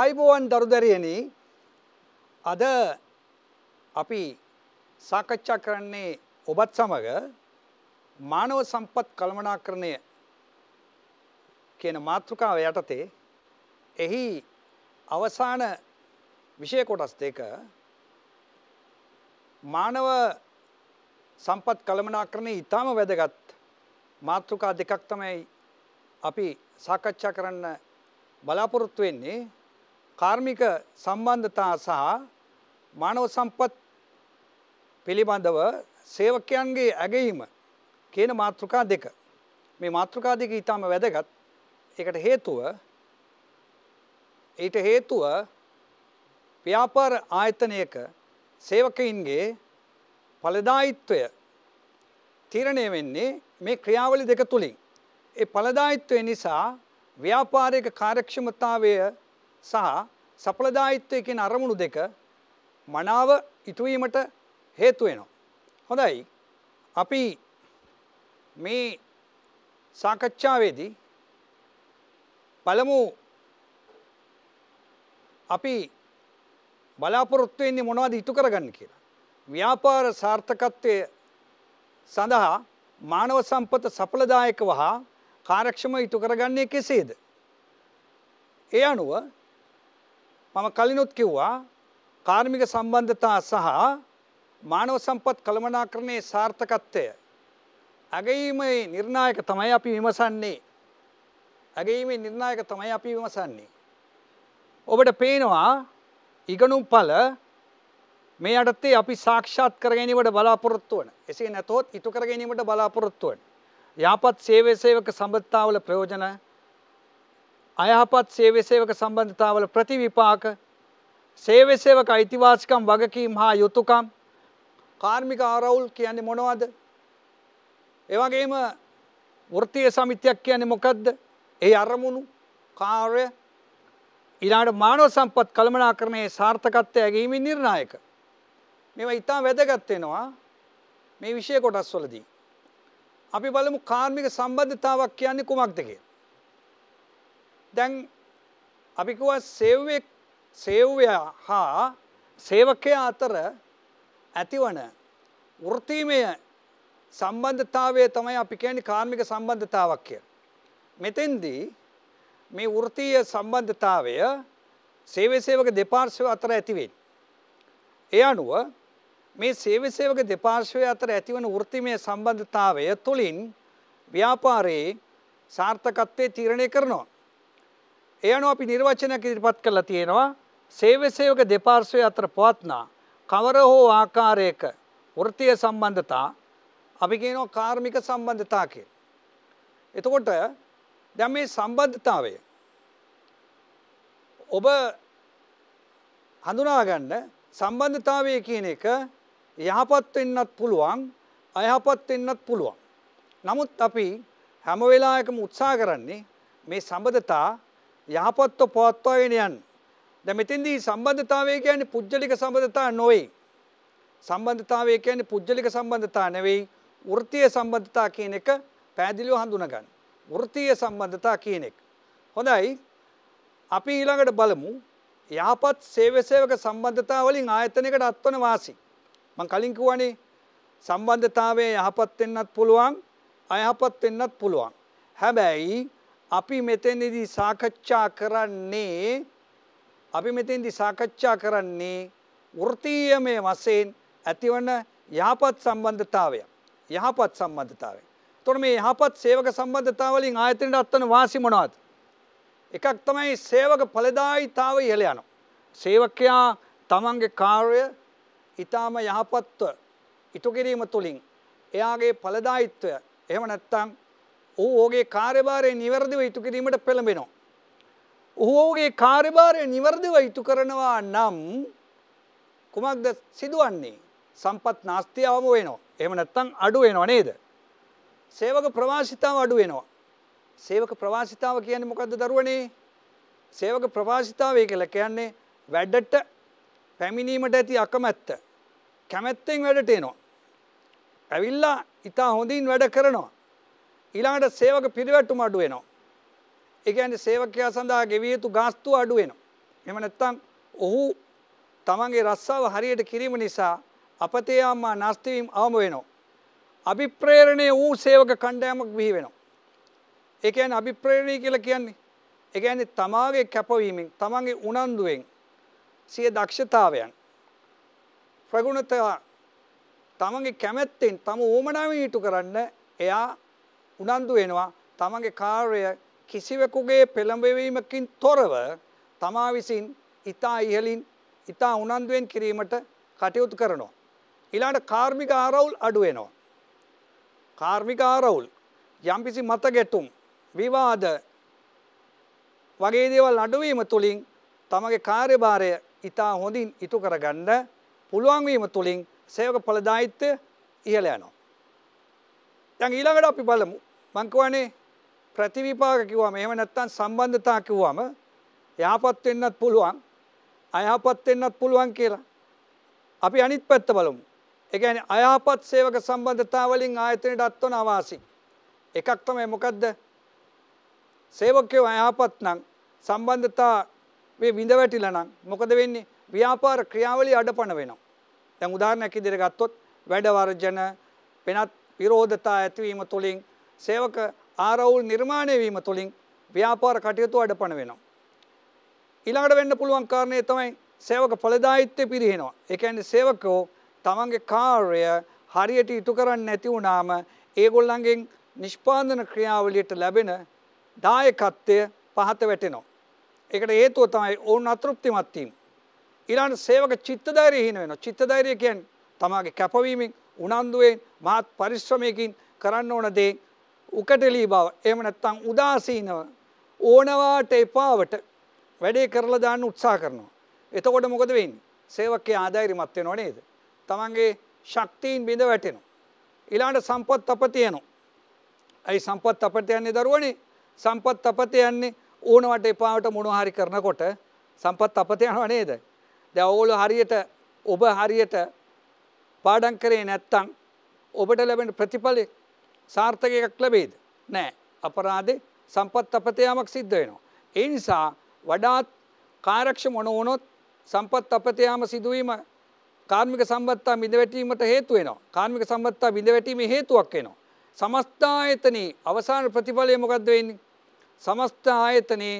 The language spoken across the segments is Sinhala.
ආයිබෝවන් දරුදරයන අද අපි සාකච්ඡා කරන්නේ ඔබත් සමඟ මානව සම්පත් කළමනා කරණය කියන මාතෘකාව යටතේ එහි අවසාන විෂය කොටස් දෙක මානව සම්පත් කළමනා කරණය ඉතාම වැදගත් මාතෘකා දෙකක් තමයි අපි සාකච්ඡා කරන්න බලාපොරොත්තු වෙන්නේ කාර්මික සම්බන්ධතා සහ මානව සම්පත් පිළිබඳව සේවකයන්ගේ ඇගීම කියන මාතෘකා දෙක. මේ මාතෘකා දෙක ඊටම වැදගත්. ඒකට හේතුව ඊට හේතුව ව්‍යාපාර ආයතනයක සේවකයින්ගේ ඵලදායිත්වය තීරණය වෙන්නේ මේ ක්‍රියාවලි දෙක තුලින්. ඒ ඵලදායිත්වය නිසා ව්‍යාපාරික කාර්යක්ෂමතාවය සහ සඵලදායිත්වය කියන අරමුණු දෙක මනාව ඉටුවීමට හේතු වෙනවා. හොඳයි. අපි මේ සාකච්ඡාවේදී පළමු අපි බලාපොරොත්තු වෙන්නේ මොනවද ඉටු කරගන්න කියලා. ව්‍යාපාර සාර්ථකත්වය සඳහා මානව සම්පත සඵලදායකව හා කාර්යක්ෂමව ඉටු කරගන්නේ කෙසේද? ඒ අනුව මම කලිනුත් කිව්වා කාර්මික සම්බන්ධතා සහ මානව සම්පත් කළමනාකරණයේ සාර්ථකත්වය. ඇගීමේ නිර්ණායක තමයි අපි විමසන්නේ. ඇගීමේ නිර්ණායක තමයි අපි විමසන්නේ. ඔබට පේනවා ඉගනුම් පල මේ අටත්තේ අපි සාක්ෂාත් කරගැනීමට බලාපොරොත්තු වන. එසේ නැතොත් ඉටු කරගැනීමට බලාපොරොත්තු වන. යාපත් සේවය සේවක සම්බත්තාවල ප්‍රයෝජන අයහපත් සේවසේවක සම්බන්ධතාවල ප්‍රතිවිපාක සේවසේවක අයිතිවාසිකම් වගකීම් හා යුතුකම් කාර්මික ආරවුල් කියන්නේ මොනවද එවගේම වෘතිය සමිතියක් කියන්නේ මොකක්ද ඒ අරමුණු කාර්ය ඊළඟට මානව සම්පත් කළමනාකරණයේ සාර්ථකත්වය ඇගීමේ නිර්ණායක මේවා ඉතා වැදගත් වෙනවා මේ විෂය කොටස් වලදී අපි බලමු කාර්මික සම්බන්ධතාවක් කියන්නේ කුමක්ද කියලා දැන් අපිකුව සෙව්වෙක් සෙව්වයා හා සේවකය අතර ඇතිවන වෘතීමය සම්බන්ධතාවය තමයි අපි කියන්නේ කාර්මික සම්බන්ධතාවක් කියලා. මෙතෙන්දී මේ වෘත්තීය සම්බන්ධතාවය සේවය සේවක දෙපාර්ශ්ව අතර ඇතිවෙන්. ඒ අනුව මේ සේවය සේවක දෙපාර්ශ්වය අතර ඇතිවන වෘත්තිමය සම්බන්ධතාවය තුළින් ව්‍යාපාරයේ සාර්ථකත්වය තීරණය කරනවා. එයනු අපි නිර්වචනයක් ඉදිරිපත් කරලා තියෙනවා සේවසේවක දෙපාර්ශවය අතර පවත්නා කවර හෝ ආකාරයක වෘතිය සම්බන්ධතා අපි කියනවා කාර්මික සම්බන්ධතා කියලා. එතකොට දැන් මේ සම්බන්ධතාවය ඔබ හඳුනා ගන්න සම්බන්ධතාවය කියන එක යහපත් වෙන්නත් පුළුවන් අයහපත් වෙන්නත් පුළුවන්. නමුත් අපි හැම වෙලාවකම උත්සාහ කරන්නේ මේ සම්බන්ධතා යහපත්ව පවත්වාගෙන යන්න. දැන් මෙතෙන්දී සම්බන්ධතාවය කියන්නේ පුජ්‍යලික සම්බන්ධතා නොවේ. සම්බන්ධතාවය කියන්නේ පුජ්‍යලික සම්බන්ධතා නෙවෙයි වෘත්තීය සම්බන්ධතා කියන එක පැහැදිලිව හඳුනගන්න. වෘත්තීය සම්බන්ධතා කියන එක. හොඳයි. අපි ඊළඟට බලමු යහපත් සේවය සේවක සම්බන්ධතා වලින් ආයතනයකට අත්වන වාසි. මං කලින් කිව්වනේ සම්බන්ධතාවය යහපත් වෙන්නත් පුළුවන් අයහපත් වෙන්නත් පුළුවන්. හැබැයි අපි මෙතෙන්දී සාකච්ඡා කරන්නේ අපි මෙතෙන්දි සාකච්ඡා කරන්නේ වෘතීයමය වශයෙන් ඇතිවන යහපත් සම්බන්ධතාවය. යහපත් සම්බන්ධතාවය. එතකොට මේ යහපත් සේවක සම්බන්ධතාවලින් ආයතනට අත්වන වාසි මොනවද? එකක් තමයි සේවක ඵලදායීතාවය ඉහළ යනවා. සේවකයා තමන්ගේ කාර්ය ඊටාම යහපත්ව ඉටු කිරීම තුළින් එයාගේ ඵලදායීත්වය එහෙම නැත්නම් ඔහු ඕගේ කාර්යභාරය නිවැරදිව ඉතු කිරීමට පෙළඹෙනවා. ඔහු ඔහුගේ කාර්යභාරය නිවැරදිව ඉතු කරනවා නම් කුමක්ද සිදුවන්නේ සම්පත් නාස්තියාවම වෙනවා. එහෙම නැත්තම් අඩු වෙනවා නේද? සේවක ප්‍රවාසිතාව අඩු වෙනවා. සේවක ප්‍රවාසිතාව කියන්නේ මොකද්ද දරුවනේ? සේවක ප්‍රවාසිතාවය කියලා කියන්නේ වැඩට පැමිණීමට ඇති අකමැත්ත. කැමැත්තෙන් වැඩට එනවා. ඇවිල්ලා ඉතා හොඳින් වැඩ කරනවා. ඊළඟට සේවක පිරිවැටුම අඩු වෙනවා. ඒ කියන්නේ සේවකයා සඳහා ගෙවිය යුතු ගාස්තු අඩු වෙනවා. එහෙම නැත්නම් ඔහු තමන්ගේ රස්සාව හරියට කිරීම නිසා අපතේයාමා නාස්තිවීම අවම වෙනවා. අභිප්‍රේරණය වූ සේවක කණ්ඩායමක් බිහි වෙනවා. ඒ කියන්නේ අභිප්‍රේරණය කියලා කියන්නේ ඒ කියන්නේ තමාගේ කැපවීමෙන් තමන්ගේ උනන්දුවෙන් සිය දක්ෂතාවයන් ප්‍රගුණතා තමන්ගේ කැමැත්තෙන් තම ඕමනාවෙන් ඊටු කරන්න එයා උනන්දු වෙනවා තමන්ගේ කාර්ය කිසිවෙකුගේ පෙළඹවීමකින් තොරව තමා විසින් ඉතා ඉහලින් ඉතා උනන්දුවෙන් කිරීමට කටයුතු කරනවා. ඊළඟට කාර්මික ආරවුල් අඩු වෙනවා. කාර්මික ආරවුල් යම්කිසි මත ගැටුම් විවාද වගේ දේවල් අඩුවීම තුළින් තමගේ කාර්යභාරය ඉතා හොඳින් ඉටු කරගන්න පුළුවන්වීම තුළින් සේවක පලදායිත්වය ඉහළ යනවා. දැන් ඊළඟට අපි බලමු මංකවනේ ප්‍රතිවිපාක කිව්වම එහෙම නැත්තම් සම්බන්ධතා කිව්වම යහපත් වෙන්නත් පුළුවන් අයහපත් වෙන්නත් පුළුවන් කියලා. අපි අනිත් පැත්ත බලමු. ඒ කියන්නේ අයහපත් සේවක සම්බන්ධතා වලින් ආයතනයට අත්වන අවාසි. එකක් තමයි මොකද්ද? සේවකයෝ අයහපත් නම් සම්බන්ධතා මේ විඳ වැටිලා නම් මොකද වෙන්නේ? ව්‍යාපාර ක්‍රියාවලිය අඩපණ වෙනවා. දැන් උදාහරණයක් ඉදිරියට ගත්තොත් වැඩ වර්ජන වෙනත් විරෝධතා ඇතිවීම තුළින් සේවක ආරවුල් නිර්මාණය වීම තුළින් ව්‍යාපාර කටයුතු අඩපණ වෙනවා. ඊළඟට වෙන්න පුළුවන් කාරණය තමයි සේවක ඵලදායිත්වය පිරිහෙනවා. ඒ කියන්නේ සේවකෝ තමන්ගේ කාර්ය හරියට ඉටු කරන්නේ නැති වුණාම ඒගොල්ලන්ගෙන් නිෂ්පාදන ක්‍රියාවලියට ලැබෙන දායකත්වය පහත වැටෙනවා. ඒකට හේතුව තමයි ඔවුන් අතෘප්තිමත් වීම. ඊළඟට සේවක චිත්ත ධෛර්යය හින වෙනවා. චිත්ත ධෛර්යය කියන්නේ තමාගේ කැපවීමෙන් උනන්දුවෙන් මහත් පරිශ්‍රමයකින් කරන්න ඕන දේ උකටලී බව එම නැත්තං උදාසීනව ඕනවාට එපාවට වැඩේ කරලා දාන්න උත්සා කරනවා. එතකොට මොකද වෙන්නේ? සේවකයේ ආදායරිමත් වෙනව නේද? තමන්ගේ ශක්තියින් බිඳ වැටෙනවා. ඊළඟට සම්පත් අපත යනවා. අයි සම්පත් අපත යන්නේ දරුවනේ. සම්පත් අපත යන්නේ ඕනවට එපාවට මොනවා හරි කරනකොට සම්පත් අපත යනවා නේද? දැන් ඕගොල්ලෝ හරියට ඔබ හරියට පාඩම් කරේ නැත්තම් ඔබට ලැබෙන ප්‍රතිඵලේ සාර්ථක එකක් ලැබේද. නෑ අපරාධ සම්පත් අපතයාමක් සිද්ධ වෙනවා. ඒ නිසා වඩාත් කාරක්ෂ මොනවනොත් සම්පත් අපතයාම සිදුවීම කාර්මික සම්බත්තා බිඳවැටීමට හේතුවෙනවා. කාර්මික සම්බත්තා බිඳවැටීම හේතුවක් වෙනවා. සමස්ථායතනයේ අවසාන ප්‍රතිඵලය මොකක්ද වෙන්නේ. සමස්ථ ආයතනයේ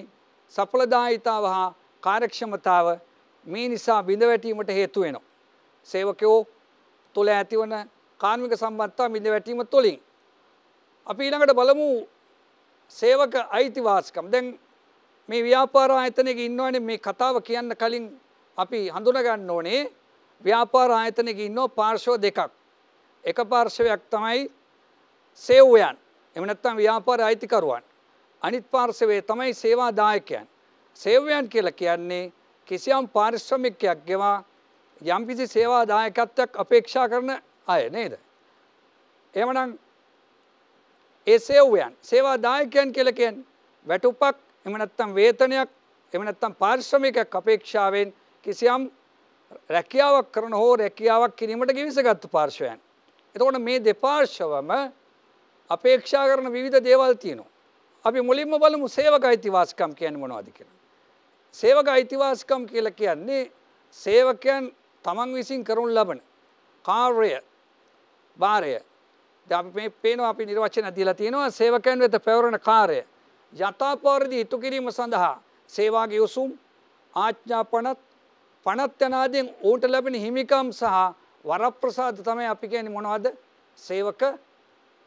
සඵලදායිතාව හා කාර්යක්ෂමතාව මේ නිසා බිඳවැටීමට හේතු වෙනවා. සේවකයෝ තුළ ඇතිවන කාර්මික සම්බන්ධතා බිඳවැටීම තුළින් අපි ඊළඟට බලමු සේවක අයිතිවාසිකම්. දැන් මේ ව්‍යාපාර ආයතනයක ඉන්නවනේ මේ කතාව කියන්න කලින් අපි හඳුනගන්න ඕනේ ව්‍යාපාර ආයතනයක ඉන්නෝ පාර්ශ්ව දෙකක්. එක පාර්ශවයක් තමයි සේවයන්. එහෙම නැත්නම් ව්‍යාපාර අයිතිකරුවන්. අනිත් පාර්ශවයේ තමයි සේවාදායකයන්. සේවයන් කියලා කියන්නේ කිසියම් පාරිශ්‍රමිකයක් ගෙවා යම්කිසි සේවාදායකත්වයක් අපේක්ෂා කරන අය නේද? එහෙමනම් ඒ සේව්වයන් සේවාදායකයන් කියලකෙන් වැටුපක් එමනත්තම් වේතනයක් එමනත්තම් පාර්ශ්‍රමිකයක් අපේක්ෂාවෙන් කිසියම් රැකියාවක් කරන හෝ රැකියාවක් කිරීමට ගිවිසගත්තු පාර්ශවයන්. එතකොට මේ දෙපාර්ශවම අපේක්ෂා කරන විවිධ දේවල් තියෙනවා. අපි මුලින්ම බලමු සේවක අයිතිවාසිකම් කියන්නේ මොනවද කියලා. සේවක අයිතිවාසිකම් කියලා කියන්නේ සේවකයන් තමන් විසින් කරනු ලබන කාර්ය භාරය මේ පේනවා අපි නිර්වචන දීලා තියෙනවා සේවකයන් වෙත පැවරෙන කාර්ය යථාපවරදි ඉටු කිරීම සඳහා සේවාගේ උසුම් ආඥා පනත් පනත් යන ආදීන් ඌට ලැබෙන හිමිකම් සහ වරප්‍රසාද තමයි අපි කියන්නේ මොනවද සේවක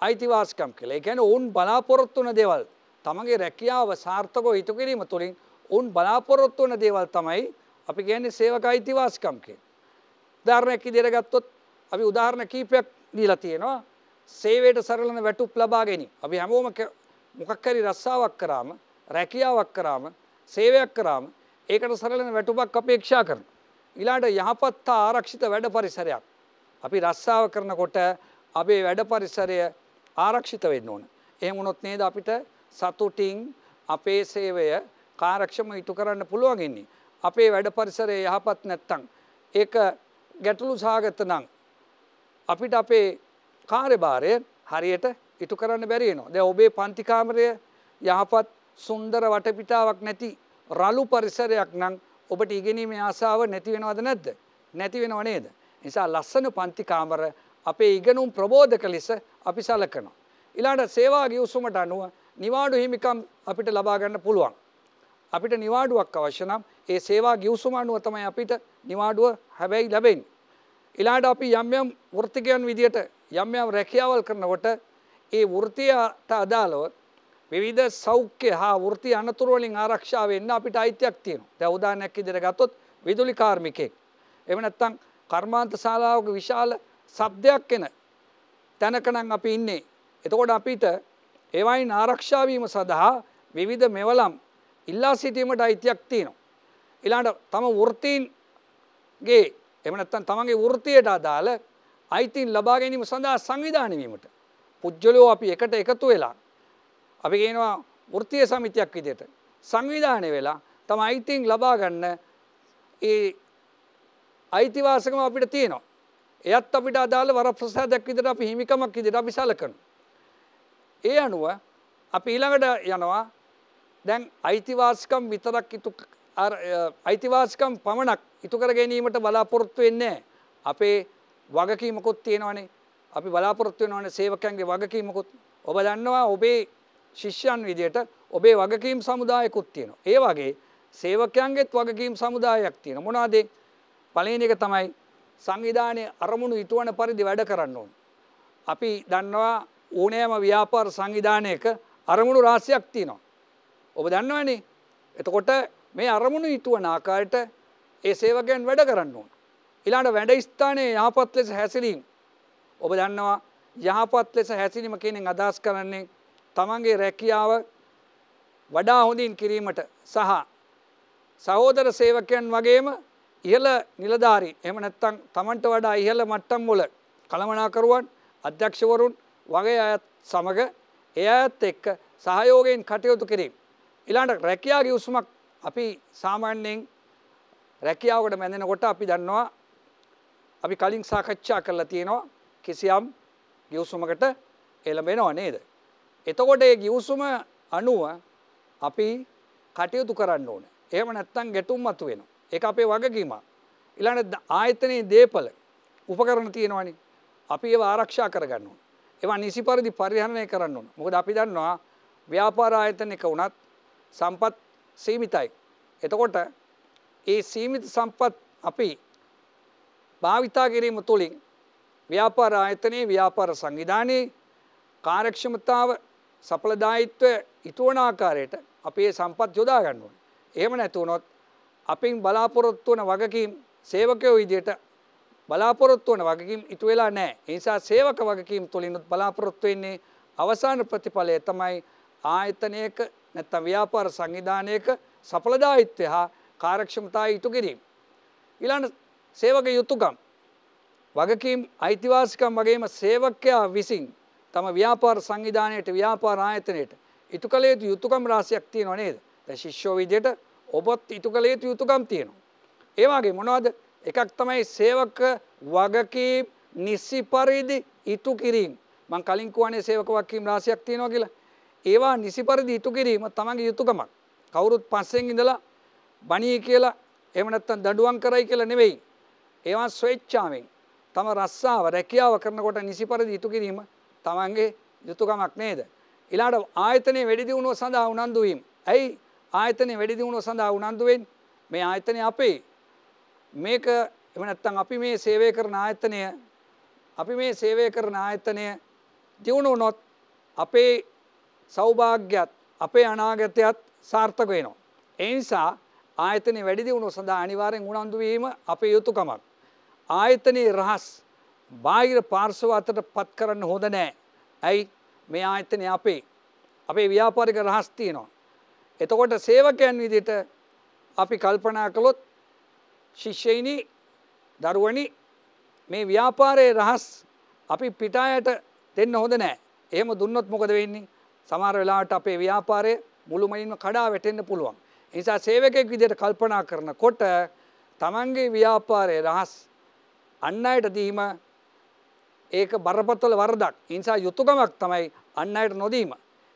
අයිතිවාසිකම් කියලා. ඒ කියන්නේ ඌන් බලාපොරොත්තු වෙන දේවල් තමගේ රැකියාව සාර්ථකව ඉටු කිරීම තුළින් ඌන් බලාපොරොත්තු වෙන දේවල් තමයි අපි කියන්නේ සේවක අයිතිවාසිකම් කියන්නේ. උදාහරණයක් ඉදිරියට ගත්තොත් අපි උදාහරණ කීපයක් දීලා තියෙනවා. සේවයට සරලන වැටුප් ලබා ගැනීම. අපි හැමෝම මොකක් හරි රස්සාවක් කරාම රැකියාවක් කරාම සේවයක් කරාම ඒකට සරලන වැටුපක් අපේක්ෂා කරන. ඊළාට යහපත් ආරක්ෂිත වැඩ පරිසරයක්. අපි රස්සාව කරනකොට අපේ වැඩ පරිසරය ආරක්ෂිත වෙන්න ඕන. එහෙම වුණොත් නේද අපිට සතුටින් අපේ සේවය කාර්යක්ෂම ඉටු කරන්න පුළුවන් ඉන්නේ. අපේ වැඩ පරිසරය යහපත් නැත්නම් ඒක ගැටලු සහගත නම් අපිට අපේ කාර්යභාරය හරියට ඉටු කරන්න බැරිනවා. දැන් ඔබේ පන්ති කාමරය යහපත් සුන්දර වටපිටාවක් නැති රළු පරිසරයක් නම් ඔබට ඉගෙනීමේ ආසාව නැති වෙනවද නැද්ද? නැති වෙනව නේද? නිසා ලස්සන පන්ති කාමර අපේ ඉගෙනුම් ප්‍රබෝධක ලෙස අපි සලකනවා. ඊළඟට සේවා ගිවිසුමට අනුව නිවාඩු හිමිකම් අපිට ලබා ගන්න පුළුවන්. අපිට නිවාඩුවක් අවශ්‍ය නම් ඒ සේවා ගිවිසුම අනුව තමයි අපිට නිවාඩුව හැබැයි ලැබෙන්නේ. ඊළඟට අපි යම් යම් වෘත්තිකයන් විදියට යම් යම් රැකියාවල් කරනකොට ඒ වෘතියට අදාළව විවිධ සෞඛ්‍ය හා වෘති අනතුරුවලින් ආරක්ෂාව එන්න අපිට අයිතියක් තියෙනවා. දැන් උදාහරණයක් ඉදිරියට ගත්තොත් විදුලි කාර්මිකයෙක්. එහෙම නැත්නම් කර්මාන්ත ශාලාවක විශාල ශබ්දයක් එන තැනකනම් අපි ඉන්නේ. එතකොට අපිට ඒවයින් ආරක්ෂා වීම සඳහා විවිධ මෙවලම් ඉල්ලා සිටීමට අයිතියක් තියෙනවා. ඊළඟට තම වෘතීන්ගේ එහෙම නැත්නම් තමන්ගේ වෘතියට අදාළ අයිතින් ලබා ගැනීම සඳහා සංවිධානවීමට පුද්ගලෝ අපි එකට එකතු වෙලා අපි කියනවා වෘතිය සමිතියක් විදියට සංවිධානය වෙලා තම අයිතින් ලබා ගන්න ඒ අයිතිවාසකම අපිට තියෙනවා එයත් අපිට අදාළ වර ප්‍රසාදයක් විදිට අපි හිමිකමක් විදිට අපි සලකන ඒ අනුව අපි ඊළඟට යනවා දැන් අයිතිවාසිකම් විතරක් ඉතු අයිතිවාසිකම් පමණක් ඉතුකර ගැනීමට බලාපොරොත්තු වෙන්නේ අපේ වගකීමකුත් තියෙනවනේ අපි බලාපොරොත්තු වෙනවනේ සේවකයන්ගේ වගකීමකුත් ඔබ දන්නවා ඔබේ ශිෂ්‍යයන් විදියට ඔබේ වගකීම් සමුදායකුත් තියෙනවා. ඒ වගේ සේවකයන්ගෙත් වගකීම් සමුදායක් තියෙන මොනවාද පළවෙනි එක තමයි සංවිධානයේ අරමුණු ඉටුවන පරිදි වැඩ කරන්න ඕන. අපි දන්නවා ඕනෑම ව්‍යාපාර සංවිධානයක අරමුණු රාශියක් තියෙනවා. ඔබ දන්නවනේ. එතකොට මේ අරමුණු ඉටුවන ආකාරයට ඒ සේවකයන් වැඩ කරන්න ඕන. ඊළඟ වැඩ ස්ථානයේ යහපත් ලෙස හැසිරීම. ඔබ දන්නවා යහපත් ලෙස හැසිරීම කියන්නේ අදහස් කරන්නේ තමන්ගේ රැකියාව වඩා හොඳින් කිරීමට සහ සහෝදර සේවකයන් වගේම ඉහළ නිලධාරී එහෙම නැත්නම් තමන්ට වඩා ඉහළ මට්ටම් වල කළමනාකරුවන් අධ්‍යක්ෂවරුන් වගේ අයත් සමග ඒ අයත් එක්ක සහයෝගයෙන් කටයුතු කිරීම. ඊළඟට රැකියාවේ උසුමක් අපි සාමාන්‍යයෙන් රැකියාවකට මැදෙනකොට අපි දන්නවා අපි කලින් සාකච්ඡා කරලා තියෙනවා කිසියම් ගිවසුමකට එළඹෙනව නේද. එතකොට ඒ ගිවසුම අනුව අපි කටයුතු කරන්න ඕන. එහෙම නැත්තම් ගැටුම් මතු වෙනවා. ඒක අපේ වගකීම. ඊළඟ ආයතනයේ දීපල උපකරණ තියෙනවනේ. අපි ඒව ආරක්ෂා කරගන්න ඕන. ඒවා නිසි පරිදි පරිහරණය කරන්න ඕන. මොකද අපි දන්නවා ව්‍යාපාර ආයතනයක වුණත් සම්පත් සීමිතයි. එතකොට ඒ සීමිත සම්පත් අපි භාවිතා කිරීම තුළින් ව්‍යාපාර ආයතනයේ ව්‍යාපාර සංවිධානයේ කාර්යක්ෂමතාව සඵලදායීත්වය ඉටුවන ආකාරයට අපේ සම්පත් යොදා ගන්න ඕනේ. එහෙම නැතුනොත් අපින් බලාපොරොත්තු වන වගකීම් සේවකයෝ විදියට බලාපොරොත්තු වන වගකීම් ඉටු වෙලා නැහැ. ඒ නිසා සේවක වගකීම් තුලිනුත් බලාපොරොත්තු වෙන්නේ අවසාන ප්‍රතිඵලය තමයි ආයතනයක නැත්නම් ව්‍යාපාර සංවිධානයක සඵලදායීත්වය හා කාර්යක්ෂමතාවය ඉටු කිරීම. ඊළඟ සේවක යුතුකම් වගකීම් අයිතිවාසිකම් වගේම සේවකයා විසින් තම ව්‍යාපාර සංවිධානයට ව්‍යාපාර ආයතනයට ඉතු කළ යුතු යුතුකම් රාශියක් තියෙනවා නේද? දැන් ශිෂ්‍යෝ විදියට ඔබත් ඉතු කළ යුතු යුතුකම් තියෙනවා. ඒ වගේ මොනවද? එකක් තමයි සේවක වගකීම් නිසි පරිදි ඉතු කිරීම. මං කලින් කියවනේ සේවක වගකීම් රාශියක් තියෙනවා කියලා. ඒවා නිසි පරිදි ඉතු කිරීම තමන්ගේ යුතුකමක්. කවුරුත් පස්සෙන් ඉඳලා බණී කියලා එහෙම නැත්නම් දඬුවම් කරයි කියලා නෙවෙයි. ඒවා ස්වේච්ඡාවෙන් තම රස්සාව රැකියාව කරනකොට නිසි පරිදි ඉතු කිරීම තමන්ගේ යුතුකමක් නේද. ඉලාට ආයතනය වැඩිදිවුණුව සඳහා උනන්දුවීම්. ඇයි ආයතනය වැඩිදිවුණුව සඳහා උනන්දුවෙන් මේ ආයතනය අපේ මේක එමනත්තන් අපි මේ සේවය කරන ආයතනය අපි මේ සේවය කරන ආයතනය දියුණු නොත් අපේ සෞභාග්‍යත් අපේ අනාගතයත් සාර්ථක වෙනවා. එනිසා ආයතනය වැඩිදිවුණු සඳහා අනිවාරෙන් උනන්දුවීම අපේ යුතුකමක්. ආයතනයේ රහස් බාහිර පාර්ශව අතට පත් කරන්න හොඳ නෑ. ඇයි මේ ආයතනය අපේ. අපේ ව්‍යාපාරික රහස් තියෙනවා. එතකොට සේවකයන් විදිහට අපි කල්පනා කළොත් ශිෂ්‍යයිනි දරුවනි මේ ව්‍යාපාරයේ රහස් අපි පිටායට දෙන්න හොඳ නෑ. එහෙම දුන්නොත් මොකද වෙන්නේ? සමහර වෙලාවට අපේ ව්‍යාපාරය මුළුමනින්ම කඩා වැටෙන්න පුළුවන්. නිසා සේවකයෙක් විදිහට කල්පනා කරනකොට තමන්ගේ ව්‍යාපාරයේ රහස් අන්න අයට දීම ඒක බරපතල වරදක්. නිසා යුතුයකමක් තමයි අන්න අයට නොදීම.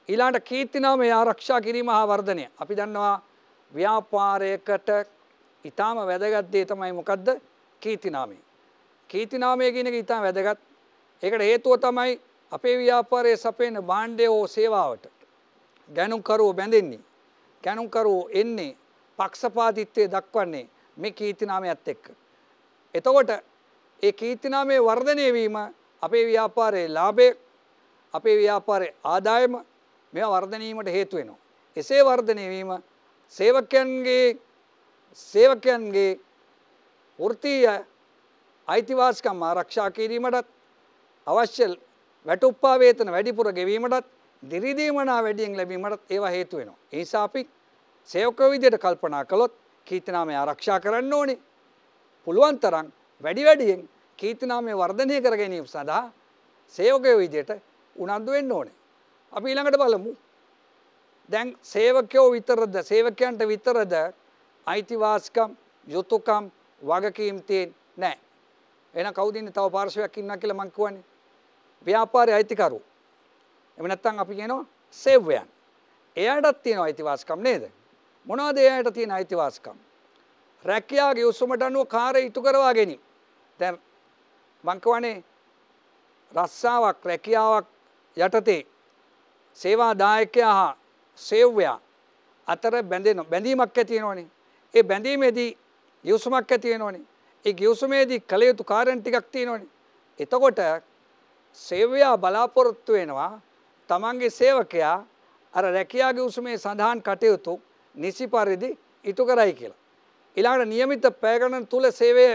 ඊළඟට කීර්තිනාමය ආරක්ෂා කිරීම හා වර්ධනය. අපි දන්නවා ව්‍යාපාරයකට ඊටාම වැදගත් දේ තමයි මොකද්ද? කීර්තිනාමය. කීර්තිනාමය කියන එක ඊටාම වැදගත්. ඒකට හේතුව තමයි අපේ ව්‍යාපාරයේ සපයන භාණ්ඩය හෝ සේවාවට ගණුම්කරුවෝ බැඳෙන්නේ. ගණුම්කරුවෝ එන්නේ පක්ෂපාතිත්වයේ දක්වන්නේ මේ කීර්තිනාමයත් එක්ක. එතකොට ඒ කීර්තිනාමය වර්ධනය වීම අපේ ව්‍යාපාරයේ ලාභය අපේ ව්‍යාපාරයේ ආදායම මෙය වර්ධනීමට හේතු වෙනවා. එසේ වර්ධනය වීම සේවකයන්ගේ සේවකයන්ගේ වෘත්තීය අයිතිවාසිකම් ආරක්ෂා කිරීමටත් අවශ්‍ය වැටුප්පා වේතන වැඩිපුර ගෙවීමටත් දිරිදීමනා වැඩියෙන් ලැබීමටත් ඒවා හේතු වෙනවා. ඒ නිසා අපි සේවකව විදිහට කල්පනා කළොත් කීර්තිනාමය ආරක්ෂා කරන්න ඕනේ. පුළුවන් තරම් වැඩි වැඩියෙන් කීර්තිනාමය වර්ධනය කර ගැනීම සඳහා සේවකයෝ විදියට උනන්දු වෙන්න ඕනේ. අපි ඊළඟට බලමු. දැන් සේවකයෝ විතරද සේවකයන්ට විතරද අයිතිවාසිකම් යුතුයකම් වගකීම් තියෙන්නේ නැහැ. එහෙනම් කවුද ඉන්නේ තව පාර්ශවයක් ඉන්නවා කියලා මං කියවනේ. ව්‍යාපාරයේ අයිතිකරු. එහෙම නැත්නම් අපි කියනවා සේවයන්. එයාටත් තියෙන අයිතිවාසිකම් නේද? මොනවද එයාට තියෙන අයිතිවාසිකම්? රැකියාගේ උසුමට අනුව කාර්ය ඉටු කරවා ගැනීම. දැන් මංකවනේ රස්සාවක් රැකියාවක් යටතේ සේවා දායකයා හා සේව්‍යයා අතර බැඳෙන බැඳීමක් ඇතියෙනවනේ ඒ බැඳීමේදී ගිවසුමක් ඇතියෙනවනේ ඒ ගිවසුමේදී කළ යුතු කාරණ ටිකක් තියෙනවනේ එතකොට සේවයා බලාපොරොත්තු වෙනවා තමන්ගේ සේවකයා අර රැකියාගේ උසුමේ සඳහන් කටයුතු නිසි පරිදි ඉටු කරයි කියලා. ඊළඟට નિયમિત පැය ගණන් තුල සේවය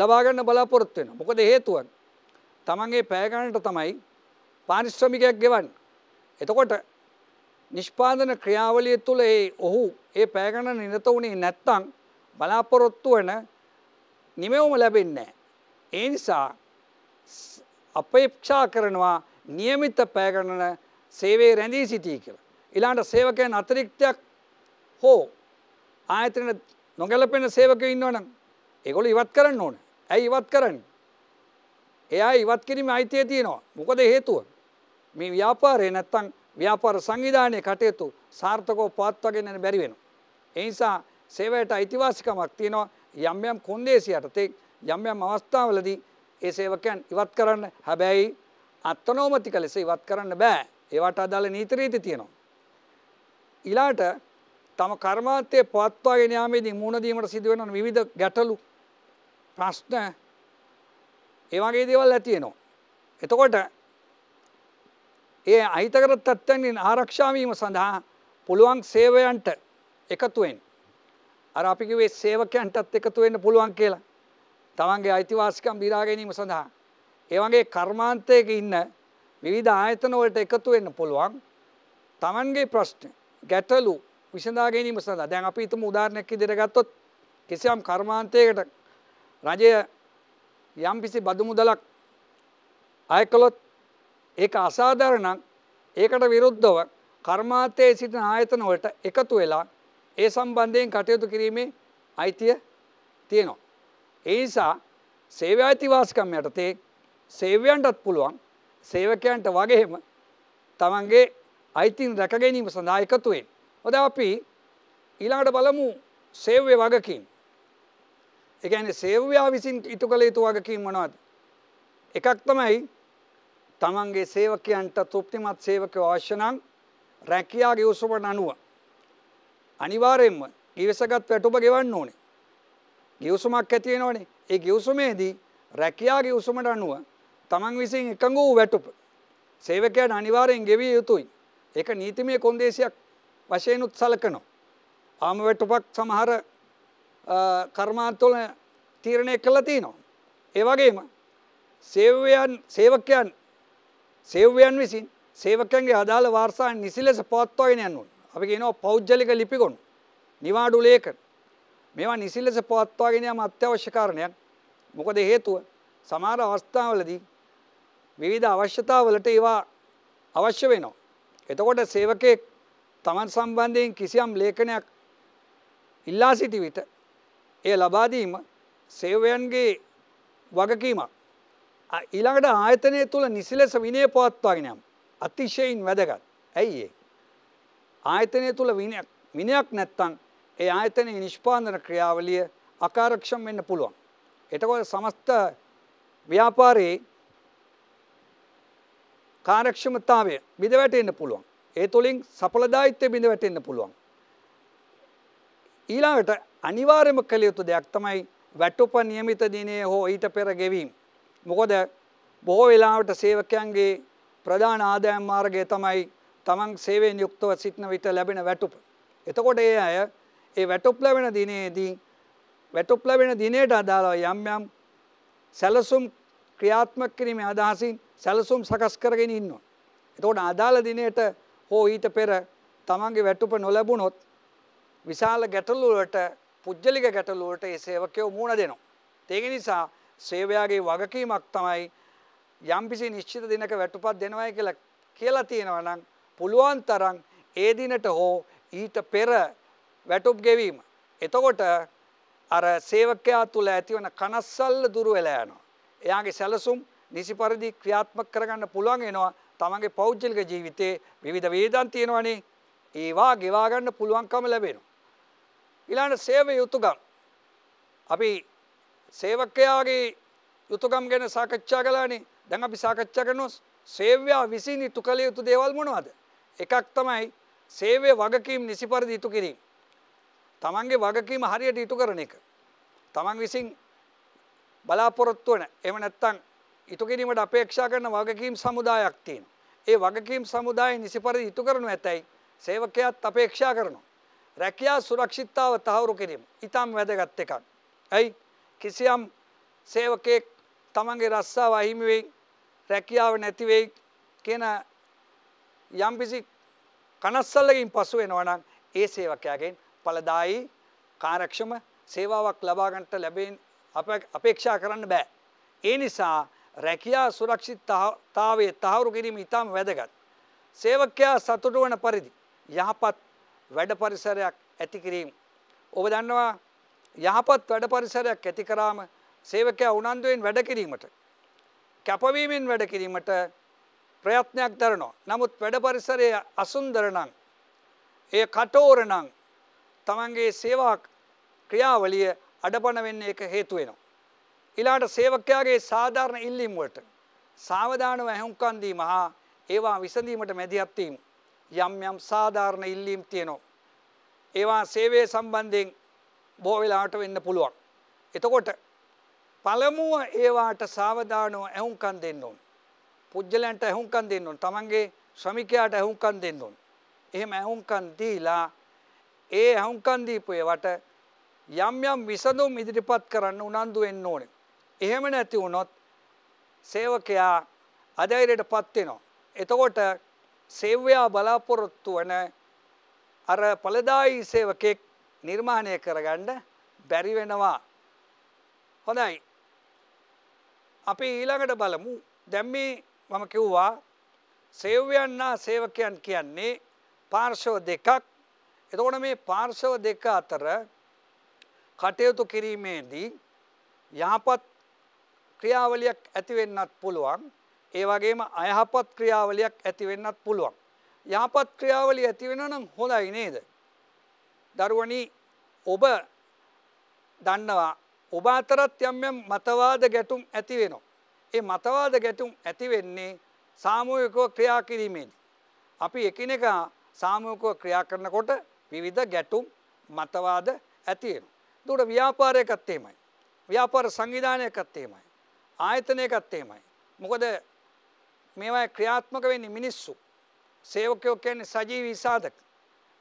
ලබාගන්න බලාපොරොත්තු වෙන. මොකද හේතුවක් තමන්ගේ පෑගණට තමයි පාරිශ්‍රමිකයක් ගෙවන්. එතකොට නිෂ්පාදන ක්‍රියාවලිය තුළ ඒ ඔහු ඒ පෑගණ නිරත වුණේ නැත්තං බලාපොරොත්තු වන නිමවම ලැබෙන්නේ. ඒ නිසා අපේක්ෂා කරනවා නියමිත පෑගණන සේවේ රැඳී සිටී කියලා. ඉලාන්ට සේවකයන් අතිරික්තයක් හෝ ආයතන නොගැලපෙන සේවක ඉන්නවනම් ඒගොල්ලෝ ඉවත් කරන්න ඕන. ඇයි ඉවත් කරන්න. එයා ඉවත් කිරීම අයිතිය තියෙනවා මොකද හේතුව. මේ ව්‍යාපාරය නැත්තං ව්‍යාපාර සංවිධානය කටයුතු සාර්ථකෝ පාත්වගෙන බැරිවෙන. එනිසා සේවයට අයිතිවාසිකමක් තියෙනවා යම්යම් කොන්දේසියටත යම්යම් අවස්ථාවලදී ඒ සේවකයන් ඉවත් කරන්න හැබැයි අත්තනෝමතික ලෙස ඉවත් කරන්න බෑ ඒවට අදාළ නීතරීති තියෙනවා. ඉලාට තම කර්මාතය පවත්වාගෙන යාමේදී මුණදීමට සිදුවෙන විධ ගැටලු ප්‍රශ්න ඒවගේ දේවල් ඇතියනවා. එතකොට ඒ අහිතකර තත්ත්වන්ගෙන් ආරක්ෂාවීම සඳහා පුළුවන් සේවයන්ට එකතුවෙන්. අර අපිකිවේ සේවකයන්ටත් එකතුවෙන්න පුළුවන් කියලා. තමන්ගේ අයිතිවාසිකම් බිරාගැනීම සඳහා. ඒවගේ කර්මාන්තයක ඉන්න විවිධ ආයතනවලට එකතු වෙන්න පුළුවන් තමන්ගේ ප්‍රශ්න ගැටලු විසඳා ගැනීම සඳහා දැන් අපි හිතමු උදාහරණයක් ඉදිරියට ගත්තොත් කිසියම් කර්මාන්තයකට රජය යම්කිසි බදු මුදලක් අයකළොත් ඒක අසාධරණක් ඒකට විරුද්ධව කර්මාතයේ සිටින ආයතනවලට එකතු වෙලා ඒ සම්බන්ධයෙන් කටයුතු කිරීමේ අයිතිය තියෙනවා. ඒ නිසා සේව අයිතිවාසිකම් යටතේ සේවයන්ටත් පුළුවන් සේවකයන්ට වගේම තමන්ගේ අයිතින් රැක ගැනීම සඳහා එකතුවෙන්. හොඳ අපි ඊළඟට බලමු සේවය වගකින්. එකන සේවයා විසින් ඉටු කළ යුතු වගකින් වනවාද. එකක් තමයි තමන්ගේ සේවකයන්ට තෘප්තිමත් සේවක අවශ්‍යනං රැකියාගේ උසුමට අනුව. අනිවාරයෙන්ම ගිවිසගත් වැටුප ගෙවන්න ඕනේ. ගිවසුමක් ඇතියෙනවනේ ඒ ගිවසුමේදී රැකියාගේ උසුමට අනුව තමන් විසින් එකඟ වූ වැටුප සේවකයන් අනිවාරයෙන් ගෙවිය යුතුයි. එක නීතිමය කොන්දේසියක් වශයනුත් සලකනවා. ආම වැටුපක් සමහර කර්මාන්තොල තීරණය කළ තියනවා. ඒවගේම සේවයන් සේවකයන් සේවයන් විසින් සේවකයන්ගේ අදාළ වාර්සාන් නිසි ලෙස පවත්වාගෙන යන්නුන් අපි කියනවා පෞද්ගලික ලිපිගොන් නිවාඩු ලේකන මේවා නිසි ලෙස පවත්වාගෙන යාම අත්‍යවශ්‍ය කාරණයක් මොකද හේතුව සමහර අවස්ථාවලදී විවිධ අවශ්‍යතාවලට ඒවා අවශ්‍ය වෙනවා එතකොට සේවකයෙක් තමන් සම්බන්ධයෙන් කිසියම් ලේඛනයක් ඉල්ලා සිටි විට එය ලබාදීම සේවයන්ගේ වගකීමක්. ඊළඟට ආයතනය තුළ නිසිලෙස විනය පවත්වාගෙනම් අතිශයින් වැදගත් ඇයි ඒ. ආයතනය තුළ විනයක් නැත්තං ඒ ආයතනය නිෂ්පාන්දන ක්‍රියාවලිය අකාරක්ෂම් වෙන්න පුළුවන්. එතකොට සමස්ත ව්‍යාපාරයේ කාරක්ෂමතාවය බිඳවැටෙන්න්න පුළුවන්. ඒ තුළින් සපලදායිත්‍යය බිඳවැටෙන්න්න පුළුවන්. ඊළඟට අනිවාර්යම කළ යුතු දෙයක් තමයි වැටුප නියමිත දිනේ හෝ ඊට පෙර ගෙවීම. මොකද බොහෝ වෙලාවට සේවකයන්ගේ ප්‍රධාන ආදායම් මාර්ගය තමයි තමන් සේවයෙන් යුක්තව සිටින විට ලැබෙන වැටුප. එතකොට ඒ අය ඒ වැටුප් ලැබෙන දිනේදී වැටුප් ලැබෙන දිනයට අදාළව යම් යම් සැලසුම් ක්‍රියාත්මක කිරීමේ අදහසින් සැලසුම් සකස් කරගෙන ඉන්නවා. එතකොට අදාළ දිනයට හෝ ඊට පෙර තමන්ගේ වැටුප නොලැබුණොත් විශාල ගැටලුවට පුද්ගලික ගැටලුවට ඒ සේවකයෝ මුණ දෙනවා. ඒක නිසා සේවයාගේ වගකීමක් තමයි යම්කිසි නිශ්චිත දිනක වැටුපත් දෙනවයි කියලා කියලා තියෙනවා නම් පුළුවන් තරම් ඒ දිනට හෝ ඊට පෙර වැටුප් ගෙවීම. එතකොට අර සේවකයා තුල ඇතිවන කනස්සල්ල දුර වෙලා යනවා. එයාගේ සැලසුම් නිසි පරිදි ක්‍රියාත්මක කරගන්න පුළුවන් වෙනවා. තමන්ගේ පෞද්ගලික ජීවිතේ විවිධ වේදන් තියෙනවනේ. ඒවා ගෙවා ගන්න පුළුවන්කම ලැබෙනවා. ඊළඟ සේවය යුතුයකම් අපි සේවකයාගේ යුතුයකම් ගැන සාකච්ඡා කළානේ දැන් අපි සාකච්ඡා කරනවා සේව්‍යා විසින් ඉටු කළ යුතු දේවල් මොනවද එකක් තමයි සේවය වගකීම් නිසි පරිදි ඉටු කිරීම තමන්ගේ වගකීම හරියට ඉටු කරන එක තමන් විසින් බලාපොරොත්තු වන එහෙම නැත්නම් ඉටු කිරීමට අපේක්ෂා කරන වගකීම් සමුදායක් තියෙනවා ඒ වගකීම් සමුදාය නිසි පරිදි ඉටු කරනු ඇතැයි සේවකයාත් අපේක්ෂා කරනවා රැකියා සුරක්ෂිතාව තහවුරු කිරීම ඉතාම වැදගත් එකක්. ඇයි කිසියම් සේවකයෙක් තමන්ගේ රස්සාව අහිමිවෙයි රැකියාව නැතිවෙයි කියන යම්කිසි කනස්සල්ලකින් පසු වෙනවනම් ඒ සේවකයාගෙන් පලදායි කාරක්ෂම සේවාවක් ලබාගන්ට ලැබෙන් අපේක්ෂා කරන්න බෑ. ඒ නිසා රැකයා සුරක්ෂිතාවේ තහවුරු කිරීම ඉතාම වැදගත්. සේවකයා සතුටුවන පරිදි යහපත් වැඩ පරිසරයක් ඇති කිරීම. ඔබ දන්නවා යහපත් වැඩ පරිසරයක් ඇති කරාම සේවකයා උනන්දුවෙන් වැඩ කිරීමට කැපවීමෙන් වැඩ කිරීමට ප්‍රයත්නයක් දරනවා. නමුත් වැඩ පරිසරය අසුන්දර නම් එය කටෝර නම් තමන්ගේ සේවා ක්‍රියාවලිය අඩපණ වෙන්න එක හේතු වෙනවා. ඊළාට සේවකයාගේ සාධාරණ ඉල්ලීම් වලට සාවධානව ඇහුම්කන් දීම හා ඒවා විසඳීමට මැදිහත් වීම යම් යම් සාධාරණ ඉල්ලීම් තියෙනවා. ඒවා සේවය සම්බන්ධයෙන් බෝ වෙලාට වෙන්න පුළුවන්. එතකොට පළමුුව ඒවාට සාවධානව ඇහුම්කන් දෙන්න ඕන්. පුද්ගලන්ට ඇහුම්කන් දෙන්න ඕන් තමන්ගේ ශ්‍රමිකයාට ඇහුම්කන් දෙන්න ඕන්. එහෙම ඇහුම්කන් දීලා ඒ ඇහුම්කන් දීපුයවට යම් යම් විසඳුම් ඉදිරිපත් කරන්න උනන්දු වෙන්න ඕනේ. එහෙම නැති වුණොත් සේවකයා අධෛරයට පත්වෙනවා. එතකොට සේවයා බලාපොරොත්තු වන අර පලදායි සේවකෙක් නිර්මාණය කරගන්න බැරි වෙනවා. හොඳයි. අපි ඊළඟට බලමු දැම්ම මම කිව්වා සේවයන්නා සේවකයන් කියන්නේ පාර්ශව දෙකක් එතකොට මේ පාර්ශව දෙක අතර කටයුතු කිරීමේදී යහපත් ක්‍රියාවලියක් ඇතිවෙන්නත් පුළුවන් ඒ වගේම අයහපත් ක්‍රියාවලියක් ඇති වෙන්නත් පුළුවන්. යහපත් ක්‍රියාවලිය ඇති වෙනවා නම් හොඳයි නේද? දරුවනි ඔබ දන්නවා ඔබ අතරත් යම් යම් මතවාද ගැටුම් ඇති වෙනවා. ඒ මතවාද ගැටුම් ඇති වෙන්නේ සාමූහිකව ක්‍රියා කිරීමේදී. අපි එකිනෙකා සාමූහිකව ක්‍රියා කරනකොට විවිධ ගැටුම් මතවාද ඇති වෙනවා. ඒකට ව්‍යාපාරයකත් එහෙමයි. ව්‍යාපාර සංවිධානයකත් එහෙමයි. ආයතනයකත් එහෙමයි. මොකද මේවා ක්‍රියාත්මක වෙන්නේ මිනිස්සු. සේවකයෝ කියන්නේ සජීවී සාධක.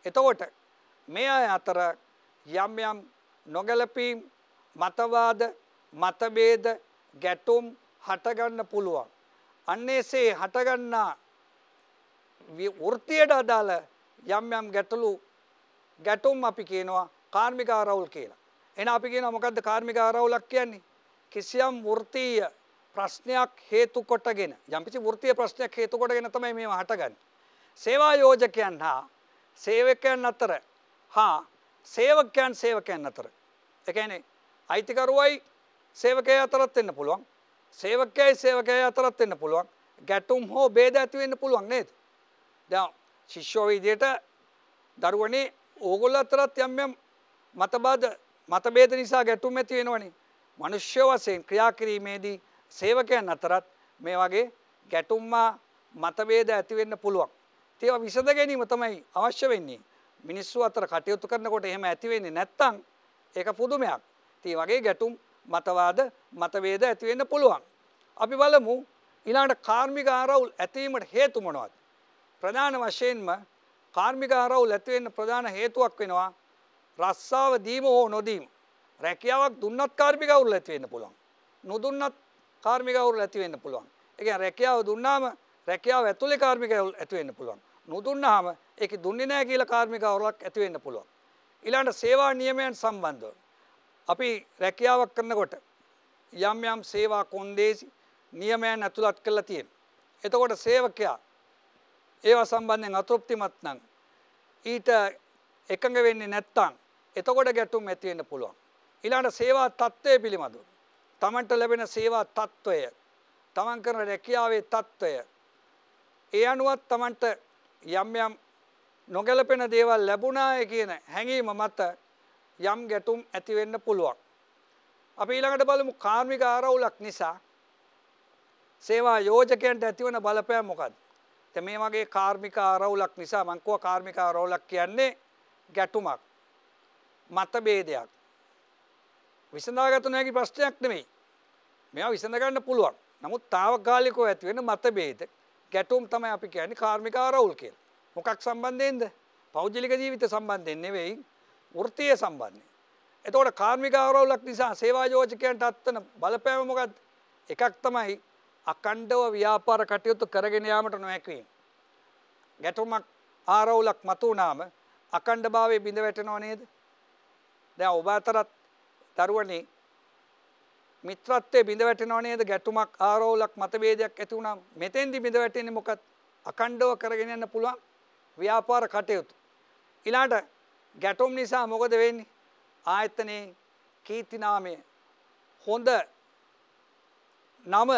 එතකොට මේ අය අතර යම් යම් නොගැලපීම් මතවාද මතභේද ගැටුම් හටගන්න පුළුවන්. අන්නේසේ හටගන්නා වෘත්තියට අදාළ යම් යම් ගැටලු ගැටුම් අපි කියනවා කාර්මික ආරවුල් කියලා. එහෙනම් අපි කියනවා මොකද්ද කාර්මික ආරවුලක් කියන්නේ? කිසියම් වෘත්තීය ප්‍රශ්නයක් හේතු කොටගෙන යම්කිසි වෘත්තීය ප්‍රශ්නයක් හේතු කොටගෙන තමයි මේව හටගන්නේ. සේවා යෝජකයන් හා සේවකයන් අතර හා සේවකයන් සේවකයන් අතර. ඒ කියන්නේ අයිතිකරුවයි සේවකයා අතරත් වෙන්න පුළුවන්. සේවකයයි සේවකයා අතරත් වෙන්න පුළුවන්. ගැටුම් හෝ ભેද ඇති වෙන්න පුළුවන් නේද? දැන් ශිෂ්‍යෝ විදියට දරුවනේ ඕගොල්ලෝ අතරත් යම් යම් මතවාද මතභේද නිසා ගැටුම් ඇති වෙනවනේ. මිනිස්ය වශයෙන් ක්‍රියා කිරීමේදී සේවකයන් අතරත් මේ වගේ ගැටුම්මා මතවේද ඇතිවෙන්න පුළුවන්. ඒවා විසඳ ගැනීම තමයි අවශ්‍ය වෙන්නේ. මිනිස්සු අතර කටයුතු කරනකොට එහෙම ඇති වෙන්නේ නැත්නම් ඒක පුදුමයක්. ඉතින් වගේ ගැටුම් මතවාද මතවේද ඇති වෙන්න පුළුවන්. අපි බලමු ඊළඟට කාර්මික ආරවුල් ඇතිවීමට හේතු මොනවද? ප්‍රධාන වශයෙන්ම කාර්මික ආරවුල් ඇති වෙන්න ප්‍රධාන හේතුවක් වෙනවා රස්සාව දීම හෝ නොදීම. රැකියාවක් දුන්නත් කාර්මික ආරවුල් ඇති වෙන්න පුළුවන්. නොදුන්නත් කාර්මිකවරු ඇතිවෙන්න පුළුවන්. එක රැකියාව දුන්නාම රැකියාව ඇතුළේ කාර්මිකවල් ඇතිවෙන්න පුළුවන්. නොදුන්නාම ඒක දුන්නේ නෑ කියලා කාර්මිකවරුවක් ඇතිවෙන්න පුළුවන්. ඊළඟට සේවා නියමයන් සම්බන්ධව අපි රැකියාවක් කරනකොට යම් යම් සේවා කොන්දේසි නියමයන් ඇතුළත් කරලා තියෙනවා. එතකොට සේවකයා ඒවා සම්බන්ධයෙන් අතෘප්තිමත් නම් ඊට එකඟ වෙන්නේ නැත්තම් එතකොට ගැටුම් ඇති වෙන්න පුළුවන්. ඊළඟට සේවා තත්ත්වය පිළිබඳව තමන්ට ලැබෙන සේවා තත්ත්වය තමන් කරන රැකියාවේ තත්ත්වය ඒ අනුවත් තමන්ට යම් යම් නොගැලපෙන දේවල් ලැබුණාය කියන හැඟීම මත යම් ගැටුම් ඇතිවෙන්න පුළුවන්. අපි ඊළඟට බලමු කාර්මික ආරවුලක් නිසා සේවා යෝජකයන්ට ඇතිවන බලපෑම මොකක්ද? දැන් මේ වගේ කාර්මික ආරවුලක් නිසා මං කියවා කාර්මික ආරවුලක් කියන්නේ ගැටුමක් මතභේදයක් විසඳාගත නොහැකි ප්‍රශ්නයක් නෙමෙයි. මෙයා විසඳගන්න පුළුවන්. නමුත් తాවකාලිකව ඇති වෙන මතභේද ගැටුම් තමයි අපි කියන්නේ කාර්මික ආරවුල් කියලා. මොකක් සම්බන්ධයෙන්ද? පෞද්ගලික ජීවිත සම්බන්ධයෙන් නෙවෙයි වෘත්තීය සම්බන්ධයෙන්. එතකොට කාර්මික ආරවුලක් නිසා සේවා යෝජකයන්ට අත්වන බලපෑම මොකද්ද? එකක් තමයි අකණ්ඩව ව්‍යාපාර කටයුතු කරගෙන යාමට නොහැකවීම. ගැටුමක් ආරවුලක් මතුවනාම අකණ්ඩභාවය බිඳ වැටෙනව නේද? දැන් ඔබ අතරත් දරුවනේ මිත්‍රත්වයේ බිඳ වැටෙනව නේද ගැටුමක් ආරෝලක් මතභේදයක් ඇති වුණාම මෙතෙන්දි බිඳ වැටෙන්නේ මොකක් අකණ්ඩව කරගෙන යන්න පුළුවන් ව්‍යාපාර කටයුතු ඊළාට ගැටුම් නිසා මොකද වෙන්නේ ආයතනයේ කීර්ති නාමය හොඳ නම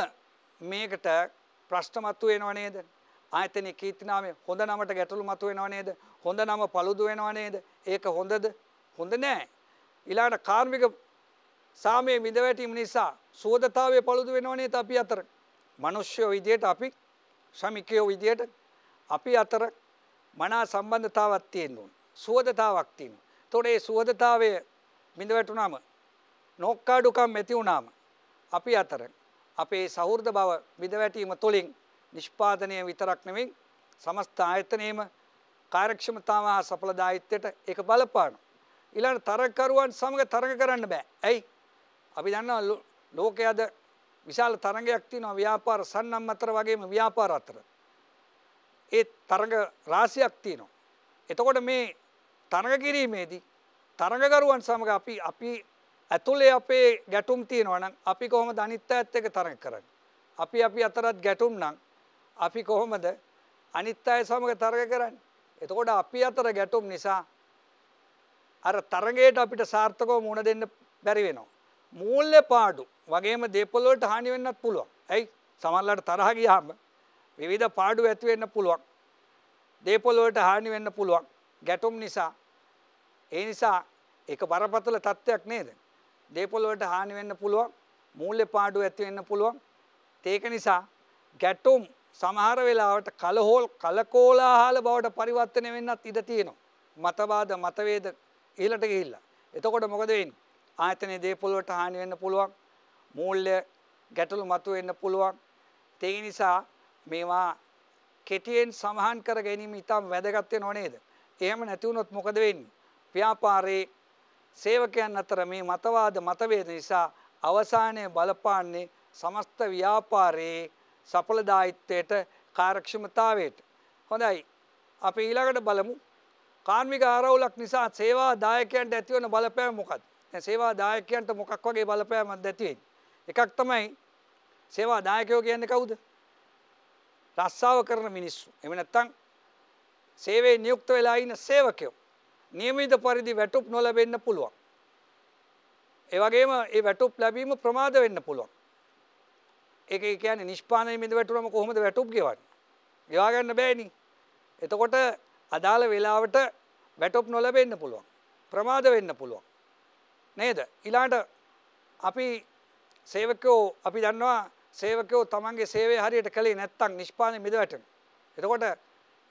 මේකට ප්‍රශ්න මතුවෙනව නේද ආයතනයේ කීර්ති නාමය හොඳ නමට ගැටලු මතුවෙනව නේද හොඳ නම paludu වෙනව නේද ඒක හොඳද හොඳ නෑ ඊළාට කාර්මික සාමය විදවැටීම නිසා සෝදතාවය පළුදු වෙනවනේ අපි අතර මනුෂ්‍යයෝ විදියට අපි ශමිකයෝ විදියට අපි අතර මනා සම්බන්ධතාවක් තියෙන්නුන් සුවදතාවක් තියෙන. තොට ඒ සුවදතාවය බිඳ වැටුනාම නොක්කාඩුකම් ඇති වුණාම අපි අතර අපේ සෞෘද බව විදවැටීම තුළින් නිෂ්පාදනය විතරක් නෙමින් සමස්ථ ආයතනයම කාරක්ෂමතාව හා සඵලදායිත්වයට එක බලපාන. ඉලන්න තරකරුවන් සමඟ තරග කරන්න බෑ ඇයි අපි දන්නවා ලෝකයේ අද විශාල තරඟයක් තියෙනවා ව්‍යාපාර සන්නම් අතර වගේම ව්‍යාපාර අතර. ඒ තරඟ රාශියක් තියෙනවා. එතකොට මේ තරඟ කිරීමේදී තරඟකරුවන් සමග අපි අපි ඇතුලේ අපේ ගැටුම් තියෙනවා නම් අපි කොහොමද අනිත් අයත් එක්ක තරඟ කරන්නේ? අපි අපි අතරත් ගැටුම් නම් අපි කොහොමද අනිත් අය සමග තරඟ කරන්නේ? එතකොට අපි අතර ගැටුම් නිසා අර තරඟයට අපිට සාර්ථකව මුණ දෙන්න බැරි වෙනවා. මූල්‍ය පාඩු වගේම දේපොල්ලොට හානි වෙන්නත් පුළුවන් ඇයි සමල්ලට තරහගිය හම විවිධ පාඩු ඇතිවෙන්න පුළුවන් දේපොල්ලොට හානි වෙන්න පුළුවන් ගැටුම් නිසා ඒ නිසා එක බරපතල තත්ත්වයක් නේද දේපොල්ලොට හානි වෙන්න පුළුවන් මූල්‍ය පාඩු ඇතිවෙන්න පුළුවන් ඒක නිසා ගැටුම් සමහර වෙලාවට කලහෝල් කලකෝලාහල බවට පරිවර්තනය වෙන්නත් ඉඩ තියෙනවා මතවාද මතවේද ඉහළට ගිහිල්ලා එතකොට මොකද වෙන්නේ ආයතනයේ දේපොළ වලට හානි වෙන්න පුළුවන්. මූල්‍ය ගැටලු මතුවෙන්න පුළුවන්. ඒ නිසා මේවා කෙටියෙන් සමහන් කර ගැනීම ඉතාම වැදගත් වෙනව නේද? එහෙම නැති වුණොත් මොකද වෙන්නේ? ව්‍යාපාරේ සේවකයන් අතර මේ මතවාද මතභේද නිසා අවසානයේ බලපාන්නේ සමස්ත ව්‍යාපාරයේ සඵලදායීත්වයට කාර්යක්ෂමතාවයට. හොඳයි. අපි ඊළඟට බලමු කාර්මික ආරවුලක් නිසා සේවා දායකයන්ට ඇතිවන බලපෑම මොකක්ද? සේවා දායකයන්ට මොකක් වගේ බලපෑමක් ඇතිවෙන්. එකක් තමයි සේවා දායකයෝ කියන්නේ කවුද? රස්සාව කරන මිනිස්සු. එහෙම නැත්නම් සේවයේ නියුක්ත වෙලා ඉන්න සේවකයෝ. નિયમિત පරිදි වැටුප් නොලැබෙන්න පුළුවන්. ඒ වගේම ඒ වැටුප් ලැබීම ප්‍රමාද වෙන්න පුළුවන්. ඒක කියන්නේ නිෂ්පාණය මිද වැටුනම කොහොමද වැටුප් ගෙවන්නේ? ගෙවා ගන්න බෑනේ. එතකොට අදාළ වේලාවට වැටුප් නොලැබෙන්න පුළුවන්. ප්‍රමාද වෙන්න පුළුවන්. නේද. ඉලාට අපි සේවකෝ අපි දන්නවා සේවකෝ තමන්ගේ සේවය හරියට කළේ නැත්තං නිෂ්පාන මිදවැටන. එතකොට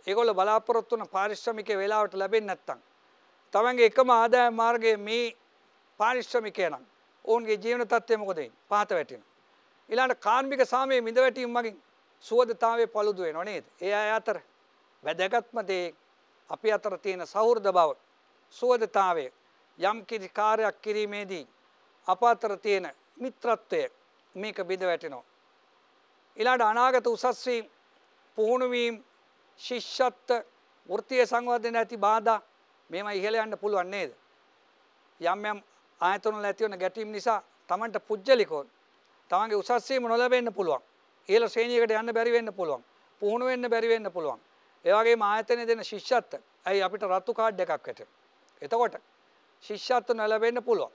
ඒගොල බලාපොරොත්තුන පාරිශ්‍රමික වෙලාවට ලැබෙන් නැත්තං. තමන්ගේ එකම ආදාය මාර්ගය මේ පාරිශ්‍රමිකයනම් ඔවුන්ගේ ජීවන තත්වයමකොදයි පාත වැටෙන. ඉලාට කාර්මික සාමය මිදවැටීම් මගින් සුවදතාවේ පළුදුවේ නොනේද. ඒ අය අතර වැදගත්මදේ අපි අතර තියෙන සෞෘද බව සුවදතාවේ යම් කිසි කාර්යයක් කිරීමේදී අප අතර තියෙන මිත්‍රත්වය මේක බිඳ වැටෙනවා. ඊළාට අනාගත උසස් වීම, පුහුණු වීම, ශිෂ්‍යත්ව, වෘත්තීය සංවර්ධන ඇති බාධා මේවා ඉහළ යන්න පුළුවන් නේද? යම් යම් ආයතනවල ඇති වන ගැටීම් නිසා Tamanට පුජ්‍යලිකෝ තමන්ගේ උසස් වීම නොලැබෙන්න පුළුවන්. ඉහළ ශ්‍රේණියකට යන්න බැරි වෙන්න පුළුවන්. පුහුණු වෙන්න බැරි වෙන්න පුළුවන්. ඒ වගේම ආයතනයේ දෙන ශිෂ්‍යත්ව ඇයි අපිට රතු කාඩ් එකක් ඇට. එතකොට ශිෂ්‍යත්ව නැලවෙන්න පුළුවන්.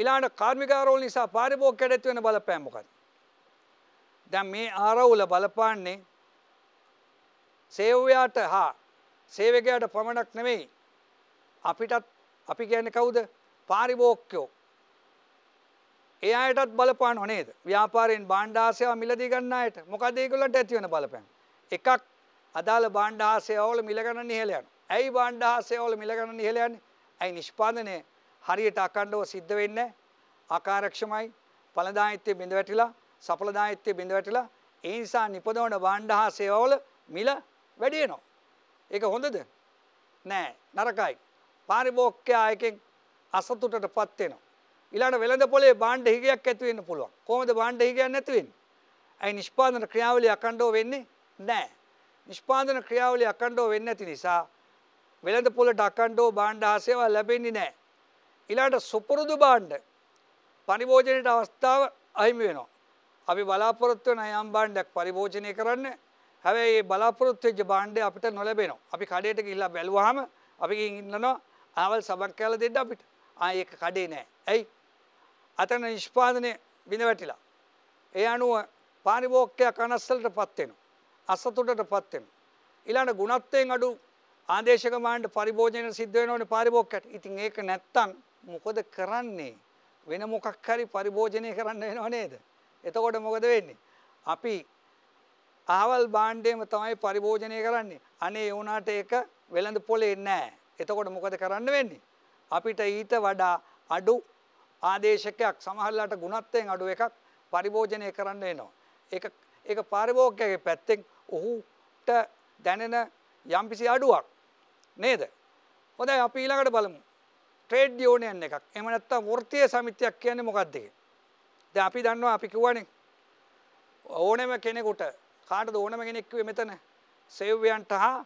ඊළඟට කාර්මිකාරෝල් නිසා පාරිභෝගික කැඩෙත් වෙන බලපෑම මොකක්ද? දැන් මේ ආරවුල බලපාන්නේ සේවයාට හා සේවකයාට පමණක් නෙමෙයි අපිටත් අපි කියන්නේ කවුද? පාරිභෝගිකයෝ. ඒ අයටත් බලපානව නේද? ව්‍යාපාරයෙන් භාණ්ඩ ආසේවා මිලදී ගන්න අයට. මොකද ඒගොල්ලන්ට ඇති වෙන බලපෑම. එකක් අදාළ භාණ්ඩ ආසේවා වල මිල ගණන් ඉහළ යනවා. ඇයි භාණ්ඩ ආසේවා වල මිල ගණන් ඉහළ යන්නේ? ඇයි නිෂ්පාදනය හරියට අකණ්ඩව සිද්ධ වෙන්න ආකාරක්ෂමයි පලදායිත්‍ය බිඳ වැටිලා සපලදායිත්‍ය බිඳ වැටිලා ඒ නිසා නිපදවන බාණ්ඩ හා සේවවල මිල වැඩියනවා. ඒක හොඳද? නෑ නරකයි. පාරිභෝගිකයා එකෙන් අසතුටට පත් වෙනවා. ඊළඟ වෙළඳ පොලේ බාණ්ඩ හිගයක් ඇති වෙන්න පුළුවන්. කොහොමද බාණ්ඩ හිගයක් නැති වෙන්නේ? ඇයි නිෂ්පාදන ක්‍රියාවලිය අකණ්ඩව වෙන්නේ? නෑ. නිෂ්පාදන ක්‍රියාවලිය අකණ්ඩව වෙන්නේ නැති නිසා වෙළඳ පොලට අකණ්ඩෝ බාණ්ඩ ආසේවා ලැබෙන්නේ නෑ. ඉලාට සුපුරුදු බාණ්ඩ පරිභෝජනයට අවස්ථාව අහිමි වෙනවා. අපි බලාපොරොත්තු වෙන යම් බාණ්ඩයක් පරිභෝජනය කරන්න හැබැයි ඒ බලාපොරොත්තු වෙච්ච බාණ්ඩය අපිට නොලැබෙනවා. අපි කඩේට ගිහිල්ලා බැලුවාම අපි ගිහින් ඉන්නනවා ආවල් සබක් කියලා දෙන්න අපිට. ආ ඒක කඩේ නෑ. ඇයි? අතන නිෂ්පාදනය බිඳ වැටිලා. ඒ අනුව පාරිභෝගිකය කනස්සලටපත් වෙනවා. අසතුටටපත් වෙනවා. ඊළඟ ගුණත්වයෙන් අඩු ආදේශක මාණ්ඩ පරිභෝජනයට සිද්ධ වෙනවනේ පාරිභෝගකට. ඉතින් ඒක නැත්තම් මොකද කරන්නේ? වෙන මොකක් හරි පරිභෝජනය කරන්න වෙනව නේද? එතකොට මොකද වෙන්නේ? අපි ආවල් භාණ්ඩයම තමයි පරිභෝජනය කරන්නේ. අනේ ඒ වුණාට ඒක වෙළඳ පොලේ නැහැ. එතකොට මොකද කරන්න වෙන්නේ? අපිට ඊට වඩා අඩු ආදේශකයක් සමහරලාට ගුණත්වයෙන් අඩු එකක් පරිභෝජනය කරන්න වෙනවා. ඒක ඒක පාරිභෝගිකගේ පැත්තෙන් ඔහුට දැනෙන යම්කිසි අඩුවක් නේද හොඳයි අපි ඊළඟට බලමු ට්‍රේඩ් යෝනියන් එකක් එහෙම නැත්නම් වෘත්තීය සමිතියක් කියන්නේ මොකක්ද දැන් අපි දන්නවා අපි කිව්වනේ ඕනෑම කෙනෙකුට කාටද ඕනම කෙනෙක් කිව්වේ මෙතන සේව්‍යයන්ට හා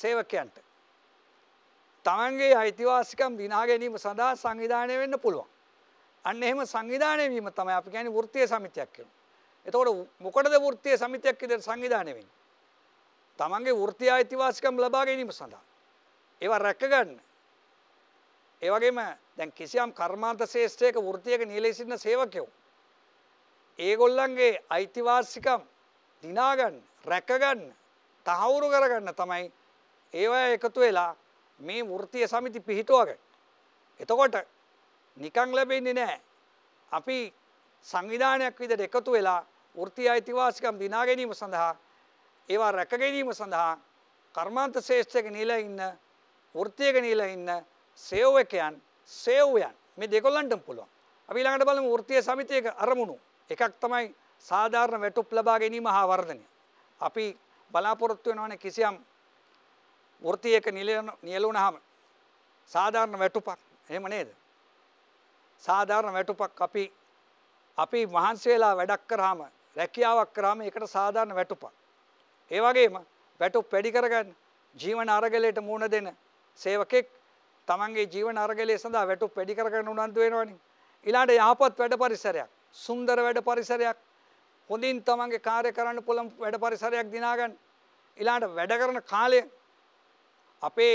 සේවකයන්ට තමන්ගේ අයිතිවාසිකම් දිනා ගැනීම සඳහා සංවිධානය වෙන්න පුළුවන් අන්න එහෙම සංවිධානය වීම තමයි අපි කියන්නේ වෘත්තීය සමිතියක් කියනවා එතකොට මොකටද වෘත්තීය සමිතියක් විදිහට සංවිධානය වෙන්නේ තමන්ගේ වෘතිය අයිතිවාසිකම් ලබා ගැනීම සඳහා. ඒවා රැකගන්න. ඒවගේම දැන් කිසියම් කර්මාන්ත ශේෂ්ඨයක වෘතියක නියලේ සිටින සේවකයෝ. ඒගොල්ලන්ගේ අයිතිවාසිකම් දිනාගන්න රැකගන්න තහවුරු කරගන්න තමයි ඒවය එකතු වෙලා මේ වෘතිය සමිති පිහිටුවගන්න. එතකොට නිකං ලැබෙන්නේ නෑ. අපි සංවිධානයක් විදට එකතු වෙලා ෘති අයිතිවාසිකම් දිනා ගැනීම සඳහා ඒවා රැකගැනීම සඳහා කර්මාන්ත ශේෂ්ඨක නීලා ඉන්න වෘත්තියක නීලා ඉන්න සේවකයන් සේවයන් මේ දෙකොල්ලන්ටම පුළුවන්. අපි ඊළඟට බලමු වෘත්තීය සමිතියක අරමුණු. එකක් තමයි සාධාරණ වැටුප් ලබා ගැනීම හා වර්ධනය. අපි බලාපොරොත්තු වෙනවනේ කිසියම් වෘත්තියක නියලුණාම සාධාරණ වැටුපක් එහෙම නේද? සාධාරණ වැටුපක් අපි අපි මහන්සි වෙලා වැඩක් කරාම රැකියාවක් කරාම ඒකට සාධාරණ වැටුපක් ඒ වගේම වැටු පැඩි කරගන්න ජීවන අරගලයට මුහුණ දෙන සේවකෙක් තමන්ගේ ජීවන අරගලය සඳහා වැටු පැඩි කරගන්න උනන්දු වෙනවනේ. ඊළාට යහපත් වැඩ පරිසරයක්, සුන්දර වැඩ පරිසරයක්, හොඳින් තමන්ගේ කාර්ය කරන්න පුළුවන් වැඩ පරිසරයක් දිනා ගන්න. ඊළාට වැඩ කරන කාලය අපේ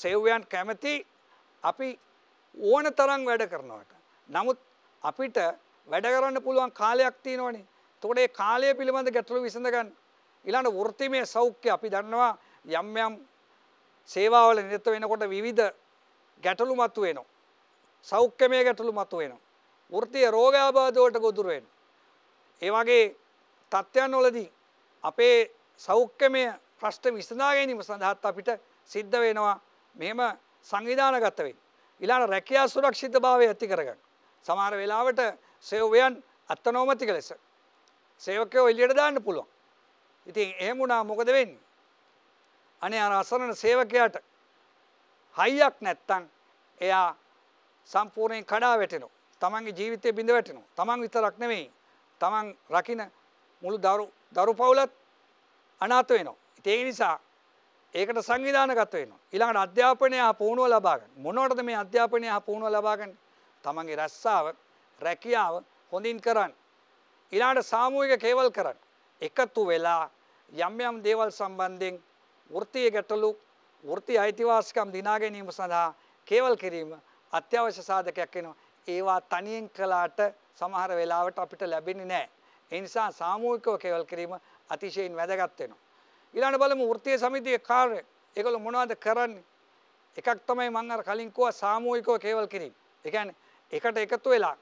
සේවයන් කැමති අපි ඕන තරම් වැඩ කරනවට. නමුත් අපිට වැඩ කරන්න පුළුවන් කාලයක් තියෙනවනේ. එතකොට ඒ කාලය පිළිබඳ ගැටලු විසඳ ගන්න ඉලාට වෘත්තිමය සෞඛ්‍ය අපි දන්නවා යම් යම් සේවාවල නිරත වෙනකොට විවිධ ගැටලු මතු වෙනවා. සෞඛ්‍යමය ගැටලු මතු වෙනවා. වෘත්තිය රෝගාබාධවලට ගොදුරු වෙනවා. ඒ වගේ තත්ත්වයන් වලදී අපේ සෞඛ්‍යමය ප්‍රශ්න විසඳා ගැනීම සඳහාත් අපිට සිද්ධ වෙනවා මෙහෙම සංවිධානගත වෙන්න. ඊළඟ රැකියා සුරක්ෂිතභාවය ඇති කරගන්න. සමහර වෙලාවට සේවයන් අත්නෝමතික ලෙස සේවකයෝ එළියට දාන්න පුළුවන්. ඉතින් එහෙම වුණා මොකද වෙන්නේ? අනේ අර අසරණ සේවකයාට හයියක් නැත්තම් එයා සම්පූර්ණයෙන් කඩා වැටෙනවා. තමන්ගේ ජීවිතය බිඳ වැටෙනවා. තමන් විතරක් නෙමෙයි. තමන් රකින මුළු දරු දරු පවුලත් අනාථ වෙනවා. ඉතින් ඒ නිසා ඒකට සංවිධානගත වෙනවා. ඊළඟට අධ්‍යාපනය හා පුහුණුව ලබා ගන්න. මොනවටද මේ අධ්‍යාපනය හා පුහුණුව ලබා ගන්න? තමන්ගේ රැස්සාව, රැකියාව හොඳින් කරන්න. ඊළඟට සාමූහික කේවල් කරන්න. එකතු වෙලා යම් යම් දේවල් සම්බන්ධයෙන් වෘත්තියේ ගැටලු වෘත්ති අයිතිවාසිකම් දිනා ගැනීම සඳහා කේවල් කිරීම අත්‍යවශ්‍ය සාධකයක් වෙනවා. ඒවා තනියෙන් කළාට සමහර වෙලාවට අපිට ලැබෙන්නේ නැහැ. ඒ නිසා සාමූහිකව කේවල් කිරීම අතිශයින් වැදගත් වෙනවා. ඊළඟ බලමු වෘත්තීය සමිතියේ කාර්ය. ඒගොල්ලෝ මොනවද කරන්නේ? එකක් තමයි මම අර කලින් කිව්වා සාමූහිකව කේවල් කිරීම. ඒ කියන්නේ එකට එකතු වෙලා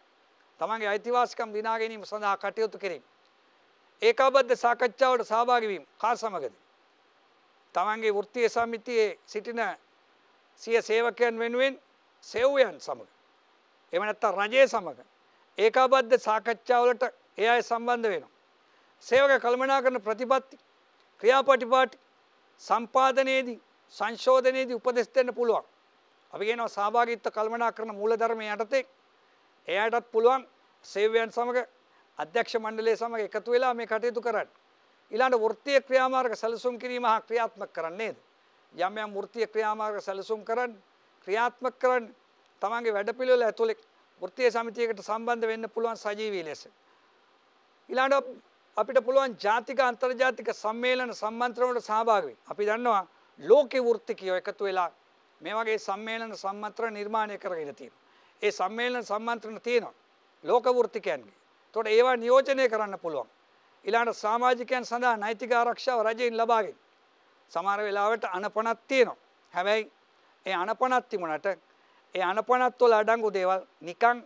තමන්ගේ අයිතිවාසිකම් දිනා ගැනීම සඳහා කටයුතු කිරීම. ඒකාබද්ධ සාකච්ඡාවට සහභාගවීම කා සමගද. තමන්ගේ වෘත්තිය සමිතියේ සිටින සිය සේවකයන් වෙනුවෙන් සෙව්යන් සමඟ. එමනත්තා රජය සමඟ. ඒකාබද්ධ සාකච්ඡාවලට ඒ අය සම්බන්ධ වෙනවා. සේවක කළමනා කරන ප්‍රතිපත්ති ක්‍රියාපටිපාටි සම්පාධනයේදී සංශෝධනයේදී උපදෙස් දෙන්න පුළුවන්. අපි කියනවා සහභාගිත්ව කල්මනා කරන මූලධර්මය යටතේ එයාටත් පුළුවන් සේවයන් සමඟ අධ්‍යක්ෂ මණ්ඩලය සමඟ එකතු වෙලා මේ කටයුතු කරන්න. ඊළඟ වෘත්තීය ක්‍රියාමාර්ග සැලසුම් කිරීම හා ක්‍රියාත්මක කරන්නේද? යම් යම් වෘත්තීය ක්‍රියාමාර්ග සැලසුම් කරන්න, ක්‍රියාත්මක කරන්න, තමන්ගේ වැඩපිළිවෙල ඇතුළේ වෘත්තීය සමිතියකට සම්බන්ධ වෙන්න පුළුවන් සජීවී ලෙස. ඊළඟ අපිට පුළුවන් ජාතික අන්තර්ජාතික සම්මේලන සම්මන්ත්‍රණ වලට සහභාගී වෙන්න. අපි දන්නවා ලෝකේ වෘත්තිකයෝ එකතු වෙලා මේ වගේ සම්මේලන සම්මන්ත්‍රණ නිර්මාණය කරගෙන තියෙනවා. ඒ සම්මේලන සම්මන්ත්‍රණ තියෙනවා ලෝක වෘත්තිකයන්ගේ. තොට ඒවා නියෝජනය කරන්න පුළුවන්. ඉලාට සාමාජිකයන් සඳහා නෛතික ආරක්ෂාව රජයෙන් ලබාගෙන්. සමර වෙලාවට අනපනත් තියෙනවා. හැබැයි ඒ අනපනත් තිබුණට ඒ අනපනත්වොල අඩංගු දේවල් නිකං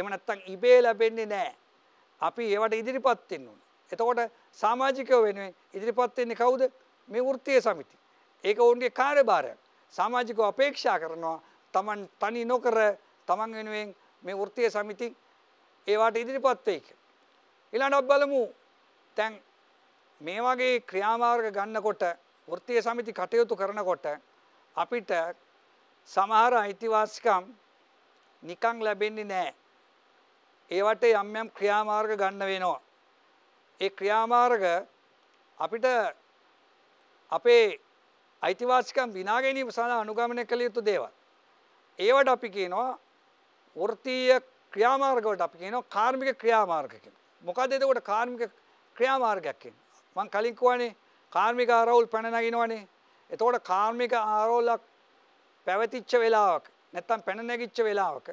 එමනත්තං ඉබේ ලැබෙන්නේ නෑ. අපි ඒවට ඉදිරිපත්වෙන්න ඕන. එතකොට සාමාජිකව වෙනුවෙන් ඉදිරිපත්වෙන්නේ කවුද මේ වෘත්තිය සමිති. ඒක ඔවුන්ගේ කාර්යභාරයක්. සමාජිකව අපේක්ෂා කරනවා තමන් තනි නොකර තමන් වෙනුවෙන් මේ වෘත්තිය සමිති ඒවාට ඉදිරිපත් වෙයි කියලා. ඊළඟට බලමු දැන් මේ වගේ ක්‍රියාමාර්ග ගන්නකොට වෘත්තීය සමිති කටයුතු කරනකොට අපිට සමහර අයිතිවාසිකම් නිකං ලැබෙන්නේ නැහැ. ඒවට යම් යම් ක්‍රියාමාර්ග ගන්න වෙනවා. ඒ ක්‍රියාමාර්ග අපිට අපේ අයිතිවාසිකම් විනා ගැනීම සඳහා අනුගමනය කළ යුතු දේවල්. ඒවට අපි කියනවා වෘත්තීය ක්‍රියාමාර්ගවලට අපි කියනවා කාර්මික ක්‍රියාමාර්ග කියලා. මොකද එතකොට කාර්මික ක්‍රියාමාර්ගයක් කියන්නේ. මං කලින් කිව්වනේ කාර්මික ආරවුල් පැන නගිනවනේ. එතකොට කාර්මික ආරවුලක් පැවතිච්ච වෙලාවක නැත්තම් පැන නැගිච්ච වෙලාවක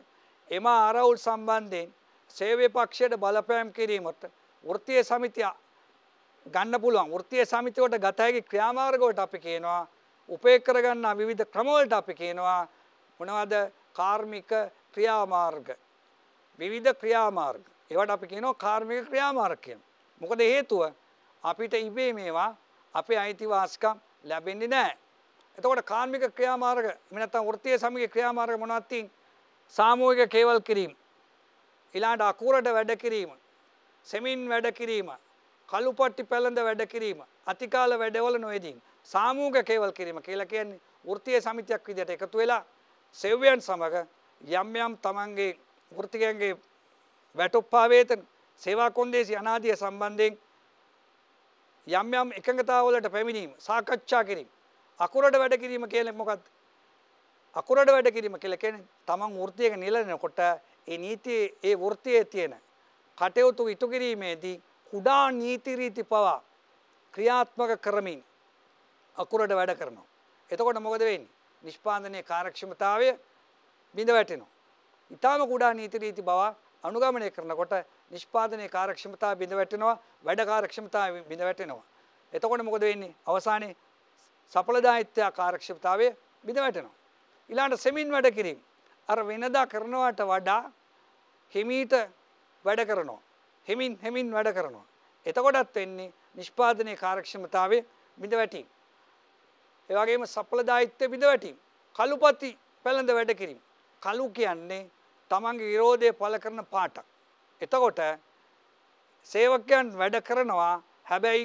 එම ආරවුල් සම්බන්ධයෙන් සේවය පක්ෂයට බලපෑම් කිරීමට වෘත්තීය සමිතිය ගන්න පුළුවන් වෘත්තීය සමිතියට ගත හැකි ක්‍රියාමාර්ගවලට අපි කියනවා උපයෝග කරගන්නා විවිධ ක්‍රමවලට අපි කියනවා මොනවද කාර්මික ක්‍රියාමාර්ග විවිධ ක්‍රියාමාර්ග. ඒවට අපි කියනවා කාර්මික ක්‍රියාමාර්ග කියන. මොකද හේතුව අපිට ඉබේ මේවා අපේ අයිතිවාසිකම් ලැබෙන්නේ නැහැ. එතකොට කාර්මික ක්‍රියාමාර්ග එහෙම නැත්නම් වෘත්තීය සමගිය ක්‍රියාමාර්ග මොනවද තියෙන්නේ? සාමූහික කේවල් කිරීම. ඊළඟට අකුරට වැඩ කිරීම. සෙමින් වැඩ කිරීම. කළුපට්ටි පැලඳ වැඩ කිරීම. අතිකාල වැඩවල නොයෙදීම. සාමූහික කේවල් කිරීම කියලා කියන්නේ වෘත්තීය සමිතියක් විදිහට එකතු වෙලා සෙව්වයන් සමග යම් යම් තමන්ගේ වෘතිකයන්ගේ වැටුප්පාවේතන සේවා කොන්දේසි අනාදිය සම්බන්ධයෙන් යම් යම් එකඟතාවලට පැමිණීම සාකච්ඡා කිරීම අකුරට වැඩ කිරීම කියන්නේ මොකක්ද අකුරට වැඩ කිරීම කියලා කියන්නේ තමන් වෘත්තියක නිලනකොට ඒ නීතියේ ඒ වෘත්තියේ තියෙන කටයුතු ඉටු කිරීමේදී කුඩා නීති රීති පවා ක්‍රියාත්මක කරමින් අකුරට වැඩ කරනවා එතකොට මොකද වෙන්නේ නිෂ්පාදනයේ කාර්යක්ෂමතාවය බිඳ වැටෙනවා ඉතාම කුඩා නීති රීති බව අනුගමනය කරනකොට නිෂ්පාදනයේ කාර්යක්ෂමතාව බිඳ වැටෙනවා වැඩ කාර්යක්ෂමතාව බිඳ වැටෙනවා. එතකොට මොකද වෙන්නේ? අවසානයේ සඵලදායීත්‍ය කාර්යක්ෂමතාවය බිඳ වැටෙනවා. ඊළඟට සෙමින් වැඩ කිරීම. අර වෙනදා කරනවට වඩා හිමීට වැඩ කරනවා. හෙමින් හෙමින් වැඩ කරනවා. එතකොටත් වෙන්නේ නිෂ්පාදනයේ කාර්යක්ෂමතාවය බිඳ වැටීම. ඒ වගේම සඵලදායීත්‍ය බිඳ වැටීම. කලුපති පැලඳ වැඩ කිරීම. කලු කියන්නේ තමන්ගේ විරෝධය පල කරන පාටක්. එතකොට සේවකයන් වැඩ කරනවා හැබැයි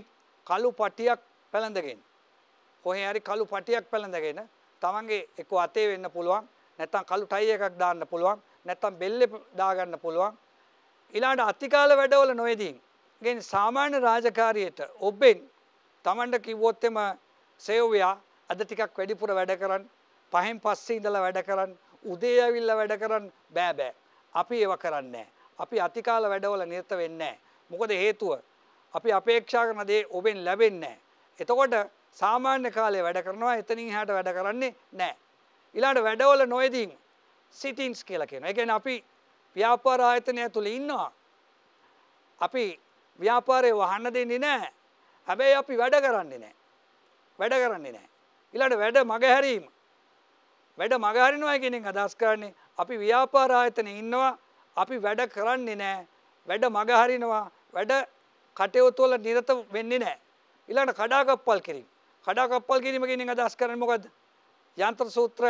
කලු පටියක් පැළඳගෙන. කොහේ හරි කලු පටියක් පැළඳගෙන තමන්ගේ එක අතේ වෙන්න පුළුවන් නැත්තම් කලු ටයි එකක් දාන්න පුළුවන් නැත්තම් බෙල්ල දාගන්න පුළුවන් ඊළාට අතිකාල වැඩවල නොයදීන් ගෙන් සාමාන්‍ය රාජකාරියට ඔබෙන් තමන්ට කිව්වොත් එම සේවයා අද ටිකක් වැඩිපුර වැඩ කරන් පහෙන් පස්සේ ඉඳලා වැඩ කරන් උදේ ඇවිල්ලා වැඩ කරන්න බෑ බෑ. අපි ඒව කරන්නේ අපි අතිකාල වැඩවල නිරත වෙන්නේ මොකද හේතුව අපි අපේක්ෂා කරන දේ ඔබෙන් ලැබෙන්නේ එතකොට සාමාන්‍ය කාලේ වැඩ කරනවා එතනින් එහාට වැඩ කරන්නේ නැහැ. ඊළඟ වැඩවල නොයදීන් සිටින්ස් කියලා කියනවා. ඒ කියන්නේ අපි ව්‍යාපාර ආයතනය තුල ඉන්නවා. අපි ව්‍යාපාරේ වහන්න දෙන්නේ නැහැ. හැබැයි අපි වැඩ කරන්නේ නැහැ. වැඩ කරන්නේ නැහැ. ඊළඟ වැඩ මගහැරීම වැඩ මගහරිනවා කෙනෙන් අදහස් කරන්නේ අපි ව්‍යාපාරායතන ඉන්නවා අපි වැඩ කරන්නේ නෑ වැඩ මගහරිනවා වැඩ කටයුතුවල නිරත වෙන්නේ නෑ. ඊළඟට කඩාකප්පල් කිරීම. කඩාකප්පල් කිරීම කියන එක අදහස් කරන්නේ මොකද්ද? යන්ත්‍ර සූත්‍ර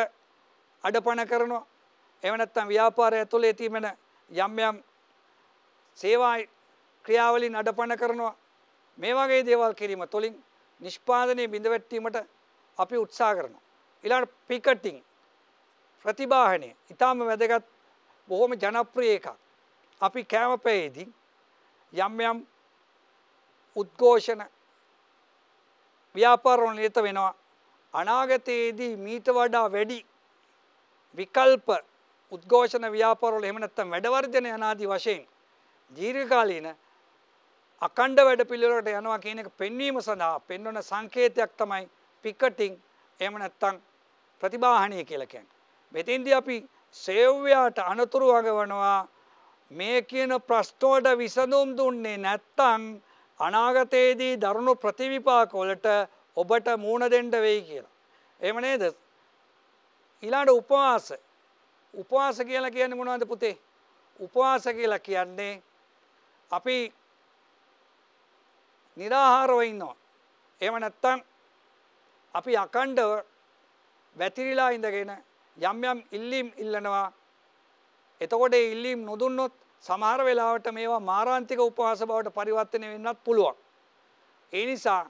අඩපණ කරනවා. එහෙම නැත්නම් ව්‍යාපාරය ඇතුළේ තියෙන යම් යම් සේවා ක්‍රියාවලින් අඩපණ කරනවා. මේ වගේ දේවල් කිරීම තුළින් නිෂ්පාදනයේ බිඳවැටීමට අපි උත්සාහ කරනවා. ඊළඟට පිකටින් ප්‍රතිබාහනය ඉතාම වැදගත් බොහොම ජනප්‍රිය එකක්. අපි කෑමපයේදී යම් යම් උද්ඝෝෂණ ව්‍යාපාරවල නිරත වෙනවා. අනාගතයේදී මීට වඩා වැඩි විකල්ප උද්ඝෝෂණ ව්‍යාපාරවල එහෙම නැත්නම් වැඩවර්ධන යනාදී වශයෙන් දීර්ඝකාලීන අකණ්ඩ වැඩපිළිවෙලකට යනවා කියන එක පෙන්වීම සඳහා පෙන්වන සංකේතයක් තමයි පිකටින් එහෙම නැත්නම් ප්‍රතිබාහනය කියලා කියන්නේ. මෙතින්ද අපි සේව්‍යයාට අනතුරු වගවනවා මේ කියන ප්‍රශ්නෝට විසඳුම් දුන්නේ නැත්තං අනාගතයේදී දරුණු ප්‍රතිවිපාකොලට ඔබට මූුණ දෙෙන්ඩ වෙයි කියලා. එම නේද ඉලාට උපවාස උපවාස කියලා කියන්න මුණුවද පුතේ උපවාස කියලා කියන්නේ අපි නිරාහාරව ඉන්නවා. එහෙම නැත්නම් අපි අකණ්ඩව වැතිරිලා ඉඳගෙන යම් යම් ඉල්ලීම් ඉල්ලනවා එතකොට ඒ ඉල්ලීම් නොදුන්නොත් සමහර වෙලාවට මේවා මාරාන්තික උපවාස බවට පරිවර්තනය වෙන්නත් පුළුවන්. ඒ නිසා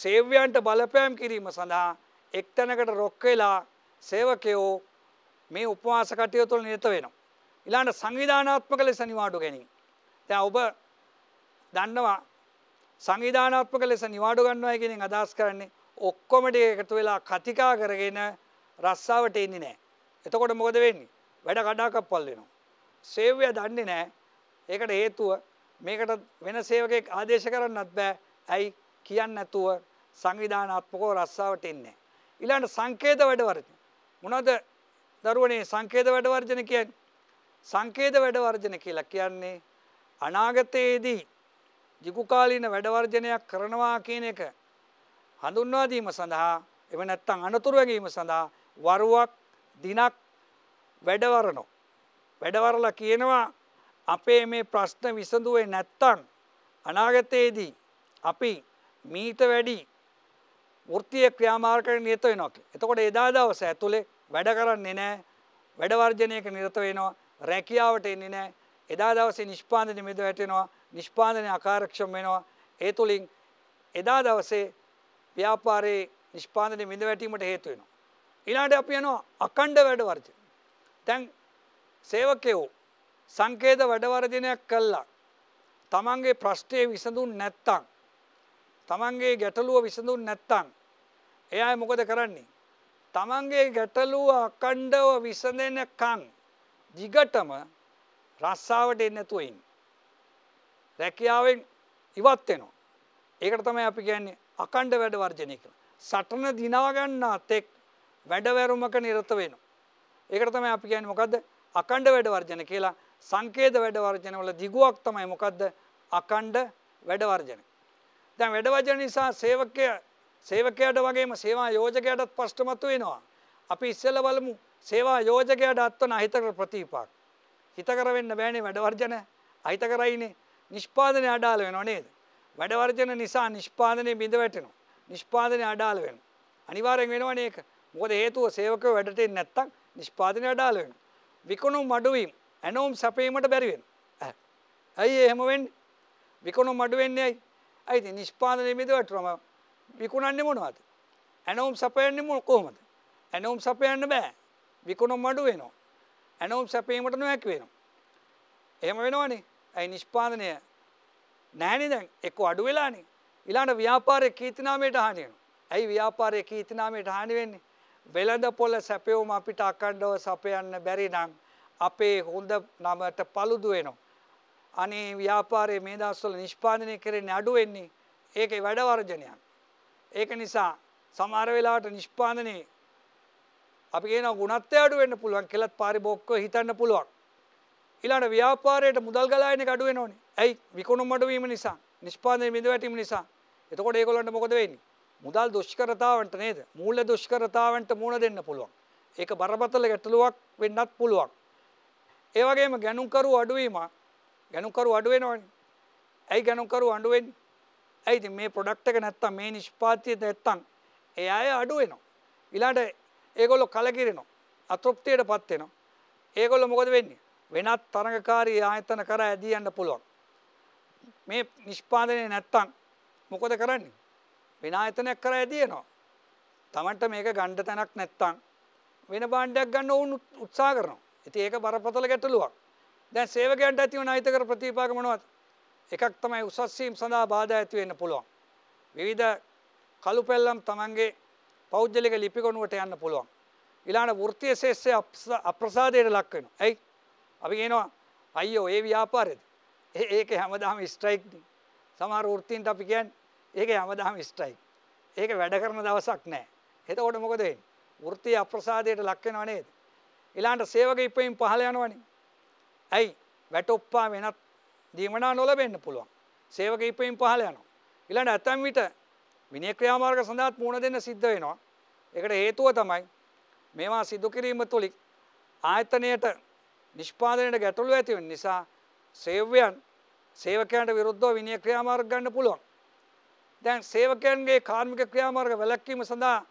සේව්‍යන්ට බලපෑම් කිරීම සඳහා එක්තැනකට රොක් වෙලා සේවකයෝ මේ උපවාස කටයුතු තුළ නිරත වෙනවා. ඊළඟට සංවිධානාත්මක ලෙස නිවාඩු ගැනීම. දැන් ඔබ දන්නවා සංවිධානාත්මක ලෙස නිවාඩු ගන්නවා කියන අදහස් කරන්නේ ඔක්කොම ටික එකතු වෙලා කතිකා කරගෙන රස්සාාවට එන්නේ නෑ. එතකොට මොකද වෙන්නේ වැඩ කඩාකක් පල් වෙනවා. සේවය දන්නේ නෑ ඒකට හේතුව මේකට වෙන සේවකෙක් ආදේශ කරන්නත් බෑ ඇයි කියන්න ඇතුව සංවිධානත්මකෝ රස්සාාවට එන්නේ. ඉලාට සංකේත වැඩවරජ. මොනද දරුවනේ සංකේත වැඩවර්ජන කියන් සංකේත වැඩවර්ජන කියලා කියන්නේ අනාගතයේදී ජිකුකාලීන වැඩවර්ජනයක් කරනවා කියන එක හඳුන්වාදීම සඳහා එම නැත්තං අනතුරුවැගීම සඳහා වරුවක් දිනක් වැඩවරනෝ. වැඩවරලා කියනවා අපේ මේ ප්‍රශ්න විසඳුවේ නැත්තං අනාගතයේදී අපි මීත වැඩි ෘතිය ක්‍රියාමාර්කට නියත වෙනවා. එතකොට එදා දවස ඇතුලේ වැඩ කරන්නේ නැහැ. වැඩවර්ජනයක නිරත වෙනවා. රැකියාවට එන්නේ නැහැ. එදා දවසේ නිෂ්පාදනය මෙද වැටෙනවා. නිෂ්පාදනය අකාර්යක්ෂම වෙනවා. ඒ තුලින් එදා දවසේ ව්‍යාපාරයේ නිෂ්පාදනය මිඳ වැටීමට හේතු වෙනවා. ඊළඟට අපි යනවා අකණ්ඩ වැඩවර්ජ. දැන් සේවකයෝ සංකේත වැඩවර්ජනයක් කළා. තමන්ගේ ප්‍රශ්නය විසඳුන් නැත්තං. තමන්ගේ ගැටලුව විසඳුන් නැත්තං. එයා මොකද කරන්නේ. තමන්ගේ ගැටලුව අකණ්ඩව විසඳෙනකං දිගටම රස්සාාවට එන්නැතුවයින්. රැකියාවෙන් ඉවත්වෙනවා. ඒකට තමයි අපි කියන්නේ අකණ්ඩ වැඩ වර්ජනය කළ. සටන දිනාගන්නා තෙක් වැඩවැරුමක නිරත වෙන. ඒකට තමයි අපි කියන්නේ මොකද්ද? අකණ්ඩ වැඩවර්ජන කියලා. සංකේත වැඩවර්ජන වල දිගුවක් තමයි මොකද්ද? අකණ්ඩ වැඩවර්ජන. දැන් වැඩවර්ජන නිසා සේවකය සේවකයාට වගේම සේවා යෝජකයාටත් ප්‍රශ්නමතු වෙනවා. අපි ඉස්සෙල්ලා බලමු සේවා යෝජකයාට අත්වන අහිතකර ප්‍රතිපාක. හිතකර වෙන්න බෑනේ වැඩවර්ජන අහිතකරයිනේ. නිෂ්පාදනය අඩාල වෙනව නේද? වැඩවර්ජන නිසා නිෂ්පාදනය බිඳ වැටෙනවා. නිෂ්පාදනය අඩාල වෙනවා. අනිවාර්යෙන් වෙනවනේ ඒක. මොකද හේතුව සේවකව වැඩට එන්නේ නැත්තම් නිෂ්පාදනය අඩාල වෙනවා. විකුණුම් අඩුවීම ඇනෝම් සැපීමට බැරි වෙනවා. ඇයි එහෙම වෙන්නේ? විකුණුම් අඩු වෙන්නේ ඇයි? ඇයි ඉතින් නිෂ්පාදනයේ මිදවටම විකුණන්නේ මොනවද? ඇනෝම් සැපයන්නේ මොන කොහොමද? ඇනෝම් සැපයන්න බෑ. විකුණුම් අඩු වෙනවා. ඇනෝම් සැපීමට නොහැකි වෙනවා. එහෙම වෙනවනේ. ඇයි නිෂ්පාදනය නැහැනේ දැන් එක්ක අඩු වෙලානේ. ඊළඟ ව්‍යාපාරයේ කීර්තිනාමයට හානි වෙනවා. ඇයි ව්‍යාපාරයේ කීර්තිනාමයට හානි වෙන්නේ? වෙළඳ පොළ සැපයුම් අපිට අකණ්ඩව සපයන්න බැරි නම් අපේ හොඳ නමට paludu වෙනවා. අනේ ව්‍යාපාරයේ මේ දවස්වල නිෂ්පාදනය කරන්නේ අඩු වෙන්නේ ඒකේ වැඩ වර්ජනයක්. ඒක නිසා සමහර වෙලාවට නිෂ්පාදනයේ අපි කියනවා ගුණත්වය අඩු වෙන්න පුළුවන් කියලාත් පාරිභෝගිකව හිතන්න පුළුවන්. ඊළඟ ව්‍යාපාරයට මුදල් ගලායන එක අඩු වෙනෝනේ. ඇයි? විකුණුම් අඩු වීම නිසා, නිෂ්පාදනයේ බිඳ වැටීම නිසා. එතකොට ඒගොල්ලන්ට මොකද වෙන්නේ? මුදල් දුෂ්කරතාවන්ට නේද මූල්‍ය දුෂ්කරතාවන්ට මුණ දෙන්න පුළුවන්. ඒක බරපතල ගැටලුවක් වෙන්නත් පුළුවන්. ඒ වගේම ගැනුම්කරු අඩුවීම ගැනුම්කරු අඩු වෙනවනේ. ඇයි ගැනුම්කරු අඩු වෙන්නේ? ඇයි ඉතින් මේ ප්‍රොඩක්ට් එක නැත්තම් මේ නිෂ්පාදනය නැත්තම් ඒ අය අඩු වෙනවා. ඊළඟට ඒගොල්ලෝ කලකිරෙනවා. අතෘප්තියටපත් වෙනවා. ඒගොල්ලෝ මොකද වෙන්නේ? වෙනත් තරඟකාරී ආයතන කරා ඇදී යන්න පුළුවන්. මේ නිෂ්පාදනය නැත්තම් මොකද කරන්නේ? විනායතනයක් කර ඇතියනවා. තමන්ට මේක ගණ්ඩ තැනක් නැත්තං. වෙන බාණ්ඩයක් ගන්න ඔවුන් උත්සා කරනවා. ඇති ඒක බරපතල ගැටලුවක්. දැන් සේවකයන්ට ඇතිවන අහිතකර ප්‍රතිපාක මොනවත් එකක් තමයි උසස්වීම් සඳහා බාධා ඇති වෙන්න පුළුවන්. විවිධ කළු පෙල්ලම් තමන්ගේ පෞද්ගලික ලිපිගොණුවට යන්න පුළුවන්. ඊළඟ වෘත්තීය ශේෂය අප්‍රසාදයට ලක් වෙනවා. ඇයි? අපි කියනවා අයියෝ ඒ ව්‍යාපාරෙද? ඒක හැමදාම ස්ට්‍රයික්නේ. සමහර වෘත්තීන්ට අපි කියන්නේ ඒක යමදාම ස්ට්‍රයික්. ඒක වැඩ කරන දවසක් නැහැ. එතකොට මොකද වෙන්නේ? වෘත්ති අප්‍රසාදයට ලක් වෙනව නේද? ඊළඟට සේවක ඉපෙන් පහළ යනවනේ. ඇයි? වැටොප්පා වෙනත් දීමනා නොලබෙන්න පුළුවන්. සේවක ඉපෙන් පහළ යනවා. ඊළඟ ඇතම් විට විනය ක්‍රියාමාර්ග සඳහාත් මුණ දෙන්න සිද්ධ වෙනවා. ඒකට හේතුව තමයි මේවා සිදු කිරීම තුලින් ආයතනයට නිෂ්පාදනයට ගැටලු ඇති වෙන නිසා සේවයන් සේවකයන්ට විරුද්ධව විනය ක්‍රියාමාර්ග ගන්න පුළුවන්. දැන් සේවකයන්ගේ කාර්මික ක්‍රියාමාර්ග වැළැක්වීම සඳහා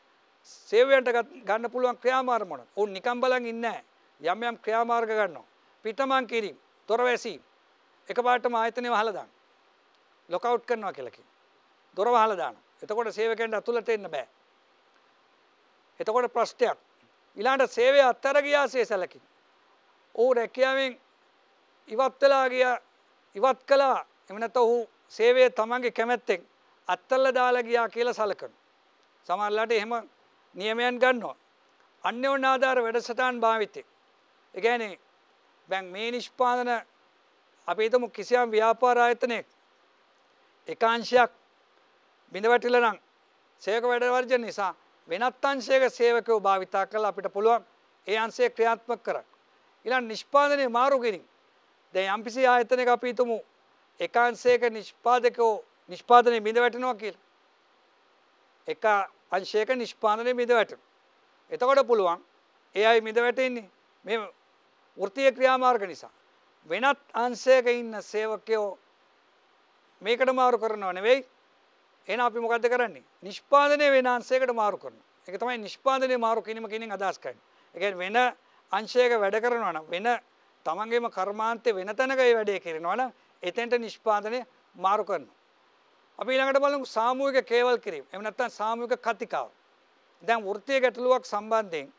සේවයන්ට ගන්න පුළුවන් ක්‍රියාමාර්ග මොනවාද? ඔවුන් නිකම් බලන් ඉන්නේ නැහැ. යම් යම් ක්‍රියාමාර්ග ගන්නවා. පිටමන් කිරීම, තොර වැසීම, එකපාරටම ආයතනය වහලා දාන්න. ලොකවුට් කරනවා කියලා කියන. දොර වහලා දානවා. එතකොට සේවකයන්ට අතුලට එන්න බෑ. එතකොට ප්‍රශ්නයක්. ඊළඟට සේවය අත්තර ගියාසේ සැලකින්. ඔහු රැකියාවෙන් ඉවත් වෙලා ගියා, ඉවත් කළා. එමෙන්නත ඔහු සේවය තමන්ගේ කැමැත්තෙන් අත්තල්ල දාලා ගියා කියලා සලකන. සමහරලාට එහෙම නියමයන් ගන්නවා. අන්‍යෝන්‍ය ආධාර වැඩසටහන් භාවිතය. ඒ කියන්නේ දැන් මේ නිෂ්පාදන අපි හිතමු කිසියම් ව්‍යාපාර ආයතනයක එකාංශයක් බිඳවැටිලා නම් සේවක වැඩ වර්ජන නිසා වෙනත් අංශයක සේවකයෝ භාවිතා කරලා අපිට පුළුවන් ඒ අංශය ක්‍රියාත්මක කරන්න. ඊළඟ නිෂ්පාදනයේ මාරු කිරීම. දැන් යම්කිසි ආයතනයක අපි හිතමු එකාංශයක නිෂ්පාදකයෝ නිෂ්පාදනය බිඳ වැටෙනවා කියලා. එක අංශයක නිෂ්පාදනය බිඳ වැටෙන. එතකොට පුළුවන් ඒ අයි මිඳ වැටෙන්නේ මේ වෘතිය ක්‍රියාමාර්ග නිසා. වෙනත් අංශයක ඉන්න සේවකයෝ මේකට මාරු කරනවා නෙවෙයි. එහෙනම් අපි මොකද්ද කරන්නේ? නිෂ්පාදනය වෙන අංශයකට මාරු කරනවා. ඒක තමයි නිෂ්පාදනය මාරු කිරීම කියන අදහස් කරන්නේ. ඒ කියන්නේ වෙන අංශයක වැඩ කරනවා නම් වෙන තමන්ගේම කර්මාන්තේ වෙන තැනක ඒ වැඩේ කරනවා නම් එතෙන්ට නිෂ්පාදනය මාරු කරනවා. අපි ඊළඟට බලමු සාමූහික කේවල් කිරීම. එහෙම නැත්නම් සාමූහික කතිකාව. දැන් වෘත්තීය ගැටලුවක් සම්බන්ධයෙන්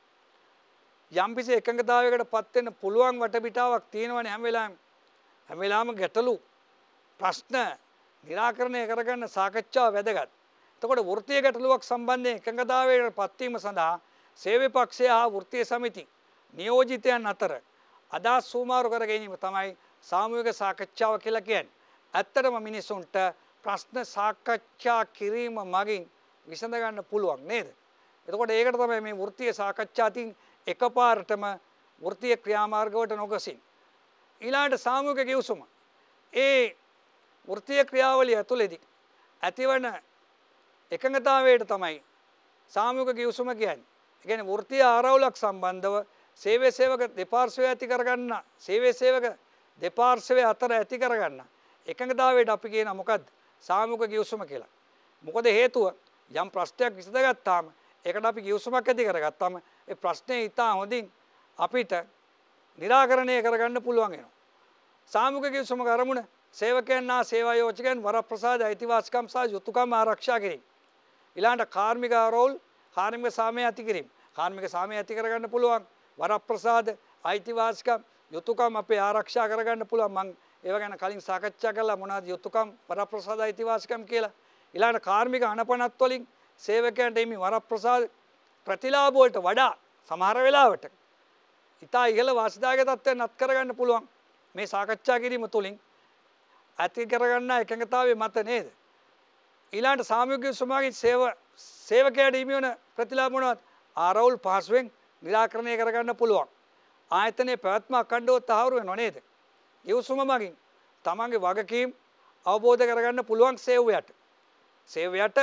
යම්කිසි එකඟතාවයකට පත් වෙන්න පුළුවන් වටපිටාවක් තියෙනවනේ හැම වෙලාවෙම. හැම වෙලාවෙම ගැටලු ප්‍රශ්න निराකරණය කරගන්න සාකච්ඡාව වැදගත්. එතකොට වෘත්තීය ගැටලුවක් සම්බන්ධයෙන් එකඟතාවයකට පත්වීම සඳහා සේවය පක්ෂය හා වෘත්තීය සමිති නියෝජිතයන් අතර අදහස් සූමාරු කර ගැනීම තමයි සාමූහික සාකච්ඡාව කියලා කියන්නේ. ඇත්තටම මිනිසුන්ට ප්‍රශ්න සාකච්ඡා කිරීම මගින් විසඳගන්න පුළුවන් නේද. එතකොට ඒකට තමයි මේ වෘතිය සාකච්ඡාතින් එකපාරටම වෘතිය ක්‍රියාමාර්ගවට නොගසින්. ඊළාට සාමූක ගිවසුම. ඒ වෘතිය ක්‍රියාවලිය ඇතුළෙදි. ඇතිවන එකඟතාවයට තමයි සාමූක ගිවසුම කියන්. ගැන වෘතිය ආරවුලක් සම්බන්ධව සේවය සේවක දෙපාර්ශවය ඇති කරගන්න සේවය සේවක දෙපාර්ශවය අතර ඇති කරගන්න. එකඟතාවයට අපි කියන මොකක්ද සාමූහික ගිවිසුම කියලා. මොකද හේතුව යම් ප්‍රශ්නයක් විසඳගත්තාම ඒකට අපි ගිවිසුමක් ඇති කරගත්තාම ඒ ප්‍රශ්නේ ඊටා හොඳින් අපිට निराකරණය කරගන්න පුළුවන් වෙනවා. සාමූහික ගිවිසුම කරමුණ සේවකයන් හා සේවා යෝජකයන් වරප්‍රසාද අයිතිවාසිකම් සහ යුතුයකම් ආරක්ෂා කිරීම. ඊළඟට කාර්මික රෝල් කාර්මික සාමය ඇති කිරීම. කාර්මික සාමය ඇති කරගන්න පුළුවන් වරප්‍රසාද අයිතිවාසිකම් යුතුයකම් අපේ ආරක්ෂා කරගන්න පුළුවන් මං ඒව ගැන කලින් සාකච්ඡා කළා මොනවද යුතුයකම් වරප්‍රසාද අයිතිවාසිකම් කියලා ඊළඟට කාර්මික අනපනත් වලින් සේවකයන්ට මේ වරප්‍රසාද ප්‍රතිලාභ වලට වඩා සමහර වෙලාවට ඉතා ඉහළ වාසිදායක තත්ත්වයක් නත් කරගන්න පුළුවන් මේ සාකච්ඡා කිරීම තුළින් ඇති කරගන්න එකඟතාවය මත නේද ඊළාට සාමයෝග්‍ය සමාගින් සේව සේවකයට හිමිවන ප්‍රතිලාභනවත් ආරවුල් පහසුවෙන් නිරාකරණය කරගන්න පුළුවන් ආයතනයේ පැවැත්ම අඛණ්ඩව තහවුරු වෙනව නේද ගිවසුම මගින් තමන්ගේ වගකීම් අවබෝධ කරගන්න පුළුවන් සේවයට. සේවයට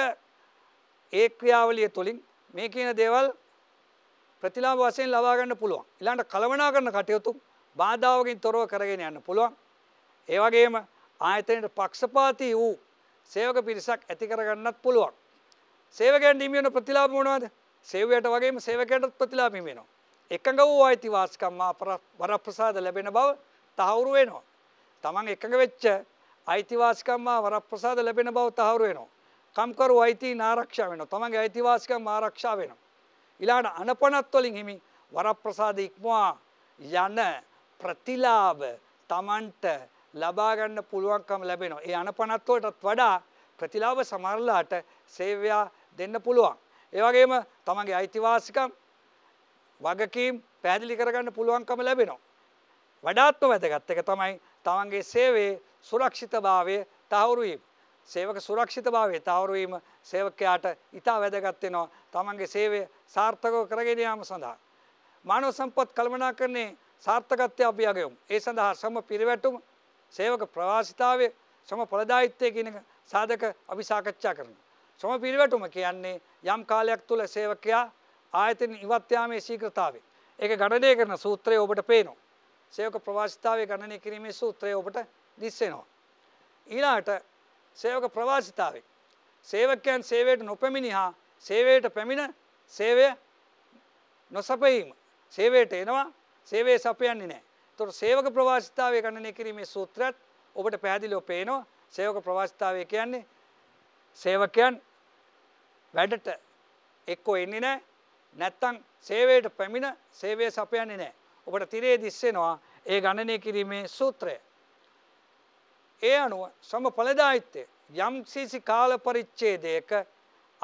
ඒ ක්‍රියාවලිය තුළින් මේ කියන දේවල් ප්‍රතිලාබ වසයෙන් ලබාගන්න පුළුවන් ඉලාන්ට කලවනා කරන කටයුතු බාධාවකින් තොරව කරගෙන යන්න පුළුවන්. ඒවගේම ආයතනයට පක්ෂපාති වූ සේවක පිරිසක් ඇති කරගන්නත් පුළුවන්. සේවකයන් ඩිමියන ප්‍රතිලාබ වුණවාද සේවයට වගේම සේවකයටත් ප්‍රතිලාබිමෙනවා. එකඟ වූ අයිතිවාස්කම්මා වරප්‍රසාද ලැබෙන බව තහවුරු වෙනවා. Taman එකග වෙච්ච අයිතිවාසිකම් ආ වරප්‍රසාද ලැබෙන බව තහවුරු වෙනවා. කම්කරු අයිතීන් ආරක්ෂා වෙනවා. Tamanගේ අයිතිවාසිකම් ආරක්ෂා වෙනවා. ඊළඟට අනපනත් වලින් හිමි වරප්‍රසාද ඉක්මවා යන ප්‍රතිලාභ Tamanට ලබා ගන්න පුළුවන්කම ලැබෙනවා. ඒ අනපනත් වලටත් වඩා ප්‍රතිලාභ සමහරලාට සේවයා දෙන්න පුළුවන්. ඒ වගේම තමන්ගේ අයිතිවාසිකම් වගකීම් පැහැදිලි කරගන්න පුළුවන්කම ලැබෙනවා. වඩාත්ම වැදගත් එක තමයි තමන්ගේ සේවයේ සුරක්ෂිතභාවය තහවුරු වීම. සේවක සුරක්ෂිතභාවය තහවුරු වීම සේවකයාට ඉතා වැදගත් වෙනවා තමන්ගේ සේවය සාර්ථකව කරගෙන යාම සඳහා. මානව සම්පත් කළමනාකරණයේ සාර්ථකත්වය අපි අගයමු. ඒ සඳහා සම පිළිවැටුම, සේවක ප්‍රවාසිතාවය, සම ඵලදායිත්වය කියන සාධක අපි සාකච්ඡා කරනවා. සම පිළිවැටුම කියන්නේ යම් කාලයක් තුල සේවකයා ආයතන ඉවත් යාමේ ශීඝ්‍රතාවය. ඒක ගණනය කරන සූත්‍රය ඔබට පේනවා. සේවක ප්‍රවාසිතාවය ගණනය කිරීමේ සූත්‍රය ඔබට දිස්සෙනවා. ඊළාට සේවක ප්‍රවාසිතාවේ. සේවකයන් සේවයට නොපැමිණි හා සේවයට පැමිණ සේවය නොසපයීම සේවයට එනවා සේවය සපයන්නේ නෑ. තොට සේවක ප්‍රවාසිතාවය ගණනය කිරීමේ සූත්‍රත් ඔබට පැදිලිෝ පේනවා සේවක ප්‍රවාස්ථාවය කියන්නේ සේවකයන් වැඩට එක්කෝ එන්නේ නෑ නැත්තං සේවයට පැමිණ සේවය සපයන්නේ නෑ. ඔබට තිරේ දිස්සෙනවා ඒ ගණනය කිරීමේ සූත්‍රය. ඒ අනුව සම පලදායිත්‍යය යම්සිසි කාල පරිච්චේදයක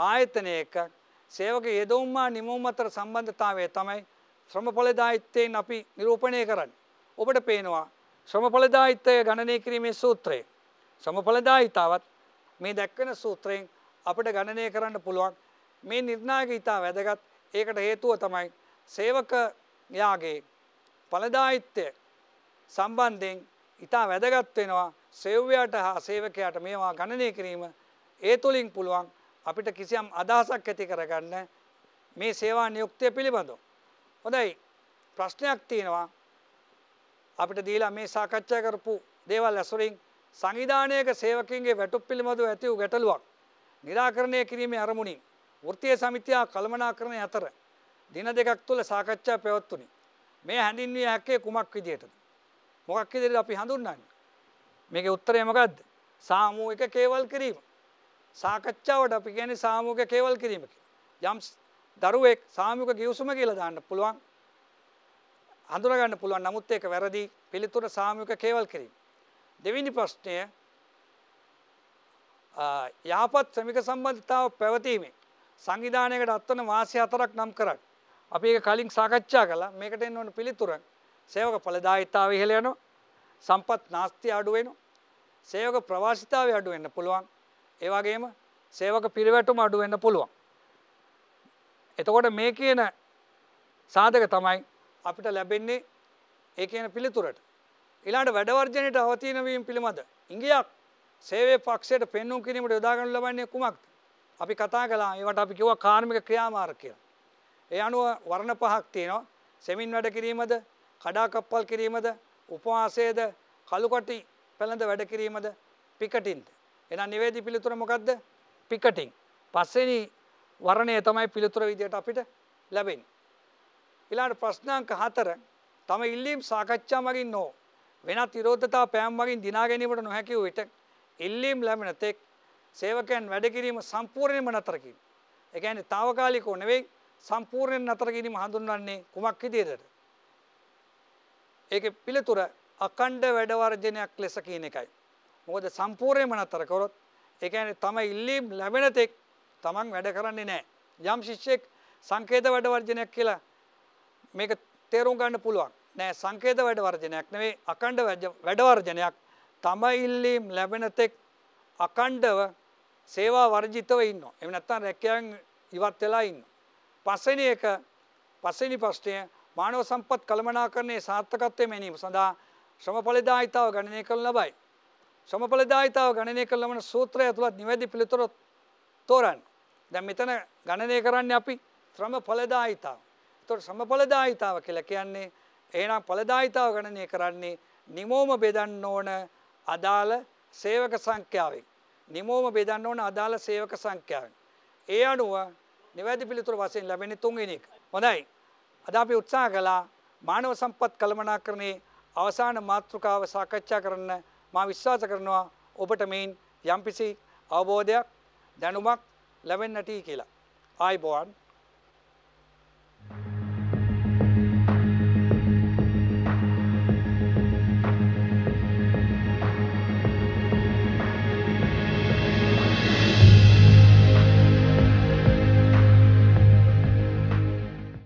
ආයතනයක සේවක යෙදවුම්මා නිමුම් අතර සම්බන්ධතාවය තමයි ශ්‍රමඵලදායිත්වයෙන් අපි නිරූපණය කරන්න. ඔබට පේනවා ශ්‍රමඵලදායිත්වය ගණනය කිරීමේ සූත්‍රය. සමඵලදායිතාවත් මේ දැක්වෙන සූත්‍රයෙන් අපට ගණනය කරන්න පුළුවන් මේ නිර්නාග ඉතා වැදගත් ඒකට හේතුව තමයි සේවක යාගේ පලදායිත්වය සම්බන්ධයෙන් ඉතා වැදගත් වෙනවා සේව්‍යයට හා සේවකයාට මේවා ගණනය කිරීම ඒ තුළින් පුළුවන් අපිට කිසියම් අදහසක් ඇති කරගන්න මේ සේවා නියුක්තිය පිළිබඳව. හොඳයි ප්‍රශ්නයක් තියෙනවා අපිට දීලා මේ සාකච්ඡා කරපු දේවල් ඇසුරින් සංවිධානයක සේවකින්ගේ වැටුප් පිළිබඳව ඇති වූ ගැටලුවක් නිරාකරණය කිරීමේ අරමුණින් වෘත්තීය සමිතියා කළමනාකරණය අතර දින දෙකක් තුළ සාකච්ඡා පැවැත්වුණි. මේ හැඳින්විය හැක්කේ කුමක් විදියටද. මොකක් ඉදිරි අපි හඳුන්නන්න. මේක උත්තරයමකක්ද සාමූහික කේවල් කිරීම. සාකච්ඡාවට අපි ගැන සාමූක කේවල් කිරීමකි. යම් දරුවෙක් සාමික ගියවසුම කියලා දාන්න පුළුවන් හඳුරගන්න පුළුවන් නමුත් ඒක වැරදි පිළිතුර සාමික කේවල් කිරීම. දෙවිනි ප්‍රශ්නය යහපත් ශ්‍රමික සම්බන්ධතාව පැවතීමේ සංවිධානයකට අත්වන මාසය අතරක් නම් කරන්න. අපි ඒක කලින් සාකච්ඡා කළා මේකට එන්න ඕන පිළිතුරක් සේවක ඵලදායිතාව ඉහළ යනවා සම්පත් නාස්ති අඩු වෙනවා සේවක ප්‍රවාසිතාවය අඩු වෙන්න පුළුවන් ඒ වගේම සේවක පිරිවැටුම අඩු වෙන්න පුළුවන් එතකොට මේ කියන සාධක තමයි අපිට ලැබෙන්නේ ඒ කියන පිළිතුරට ඊළඟට වැඩ වර්ජනයට අවතීන වීම පිළිබඳ ඉඟියක් සේවයේ පක්ෂයට පෙන්වුම් කිරීමට යොදා ගන්න ලබන්නේ කුමක්ද අපි කතා කළා ඒවට අපි කිව්වා කාර්මික ක්‍රියාමාර්ග කියලා ඒ අනුව වර්ණ පහක් තියෙනවා. සෙමින් වැඩ කිරීමද, කඩාකප්පල් කිරීමද, උපවාසයේද, කලුකටි පැළඳ වැඩ කිරීමද, පිකටින්ද. එහෙනම් නිවේදී පිළිතුර මොකද්ද? පිකටින්. පස්වෙනි වර්ණය තමයි පිළිතුර විදියට අපිට ලැබෙන්නේ. ඊළඟ ප්‍රශ්නාංක 4 තම ඉල්ලීම් සාකච්ඡා මගින් නො වෙනත් විරෝධතා පෑම් මගින් දිනා ගැනීමට නොහැකි වූ විට ඉල්ලීම් ලැබෙන තෙක් සේවකයන් වැඩ කිරීම සම්පූර්ණයෙන්ම නතර කිරීම. ඒ කියන්නේ తాවකාලිකව නෙවෙයි සම්පූර්ණයෙන් නතර කිරීම හඳුන්වන්නේ කුමක් විදිහටද? ඒකේ පිළිතුර අකණ්ඩ වැඩ වර්ජනයක් ලෙස කියන එකයි. මොකද සම්පූර්ණයෙන්ම නතර කරොත් ඒ කියන්නේ තමයි ඉල්ලීම් ලැබෙන තෙක් තමන් වැඩ කරන්නේ නැහැ. යම් ශිෂ්‍යෙක් සංකේත වැඩ වර්ජනයක් කියලා මේක තේරුම් ගන්න පුළුවන්. නෑ සංකේත වැඩ වර්ජනයක් නෙවෙයි අකණ්ඩ වැඩ වර්ජනයක්. තමයි ඉල්ලීම් ලැබෙන තෙක් අකණ්ඩව සේවා වර්ජිතව ඉන්නවා. එහෙම නැත්නම් රැකියාවෙන් ඉවත් වෙලා ඉන්නවා. පස්සෙන එක පස්සෙනි ප්‍රශ්නය මානව සම්පත් කළමනාකරණයේ සාර්ථකත්වය මැනීම සඳහා ශ්‍රමඵලදායිතාව ගණනය කළ ලබයි. ශ්‍රමඵලදායිතාව ගණනය කළ ලබන සූත්‍රය ඇතුළත් නිවැරදි පිළිතුර තෝරන්න. දැන් මෙතන ගණනය කරන්නේ අපි ශ්‍රම ඵලදායිතාව. එතකොට ශ්‍රම ඵලදායිතාව කියලා කියන්නේ එහෙනම් ඵලදායිතාව ගණනය කරන්නේ නිමෝම බෙදන්න ඕන අදාළ සේවක සංඛ්‍යාවෙන්. නිමෝම බෙදන්න ඕන අදාළ සේවක සංඛ්‍යාවෙන්. ඒ අනුව නිවැරදි පිළිතුර වශයෙන් ලැබෙන තුන්වෙනි එක. හොඳයි. අද අපි උත්සාහ කළා මානව සම්පත් කළමනාකරණයේ අවසාන මාතෘකාව සාකච්ඡා කරන්න මා විශ්වාස කරනවා ඔබට මේන් යම්කිසි අවබෝධයක් දැනුමක් ලැබෙන්නටී කියලා. ආයිබෝන්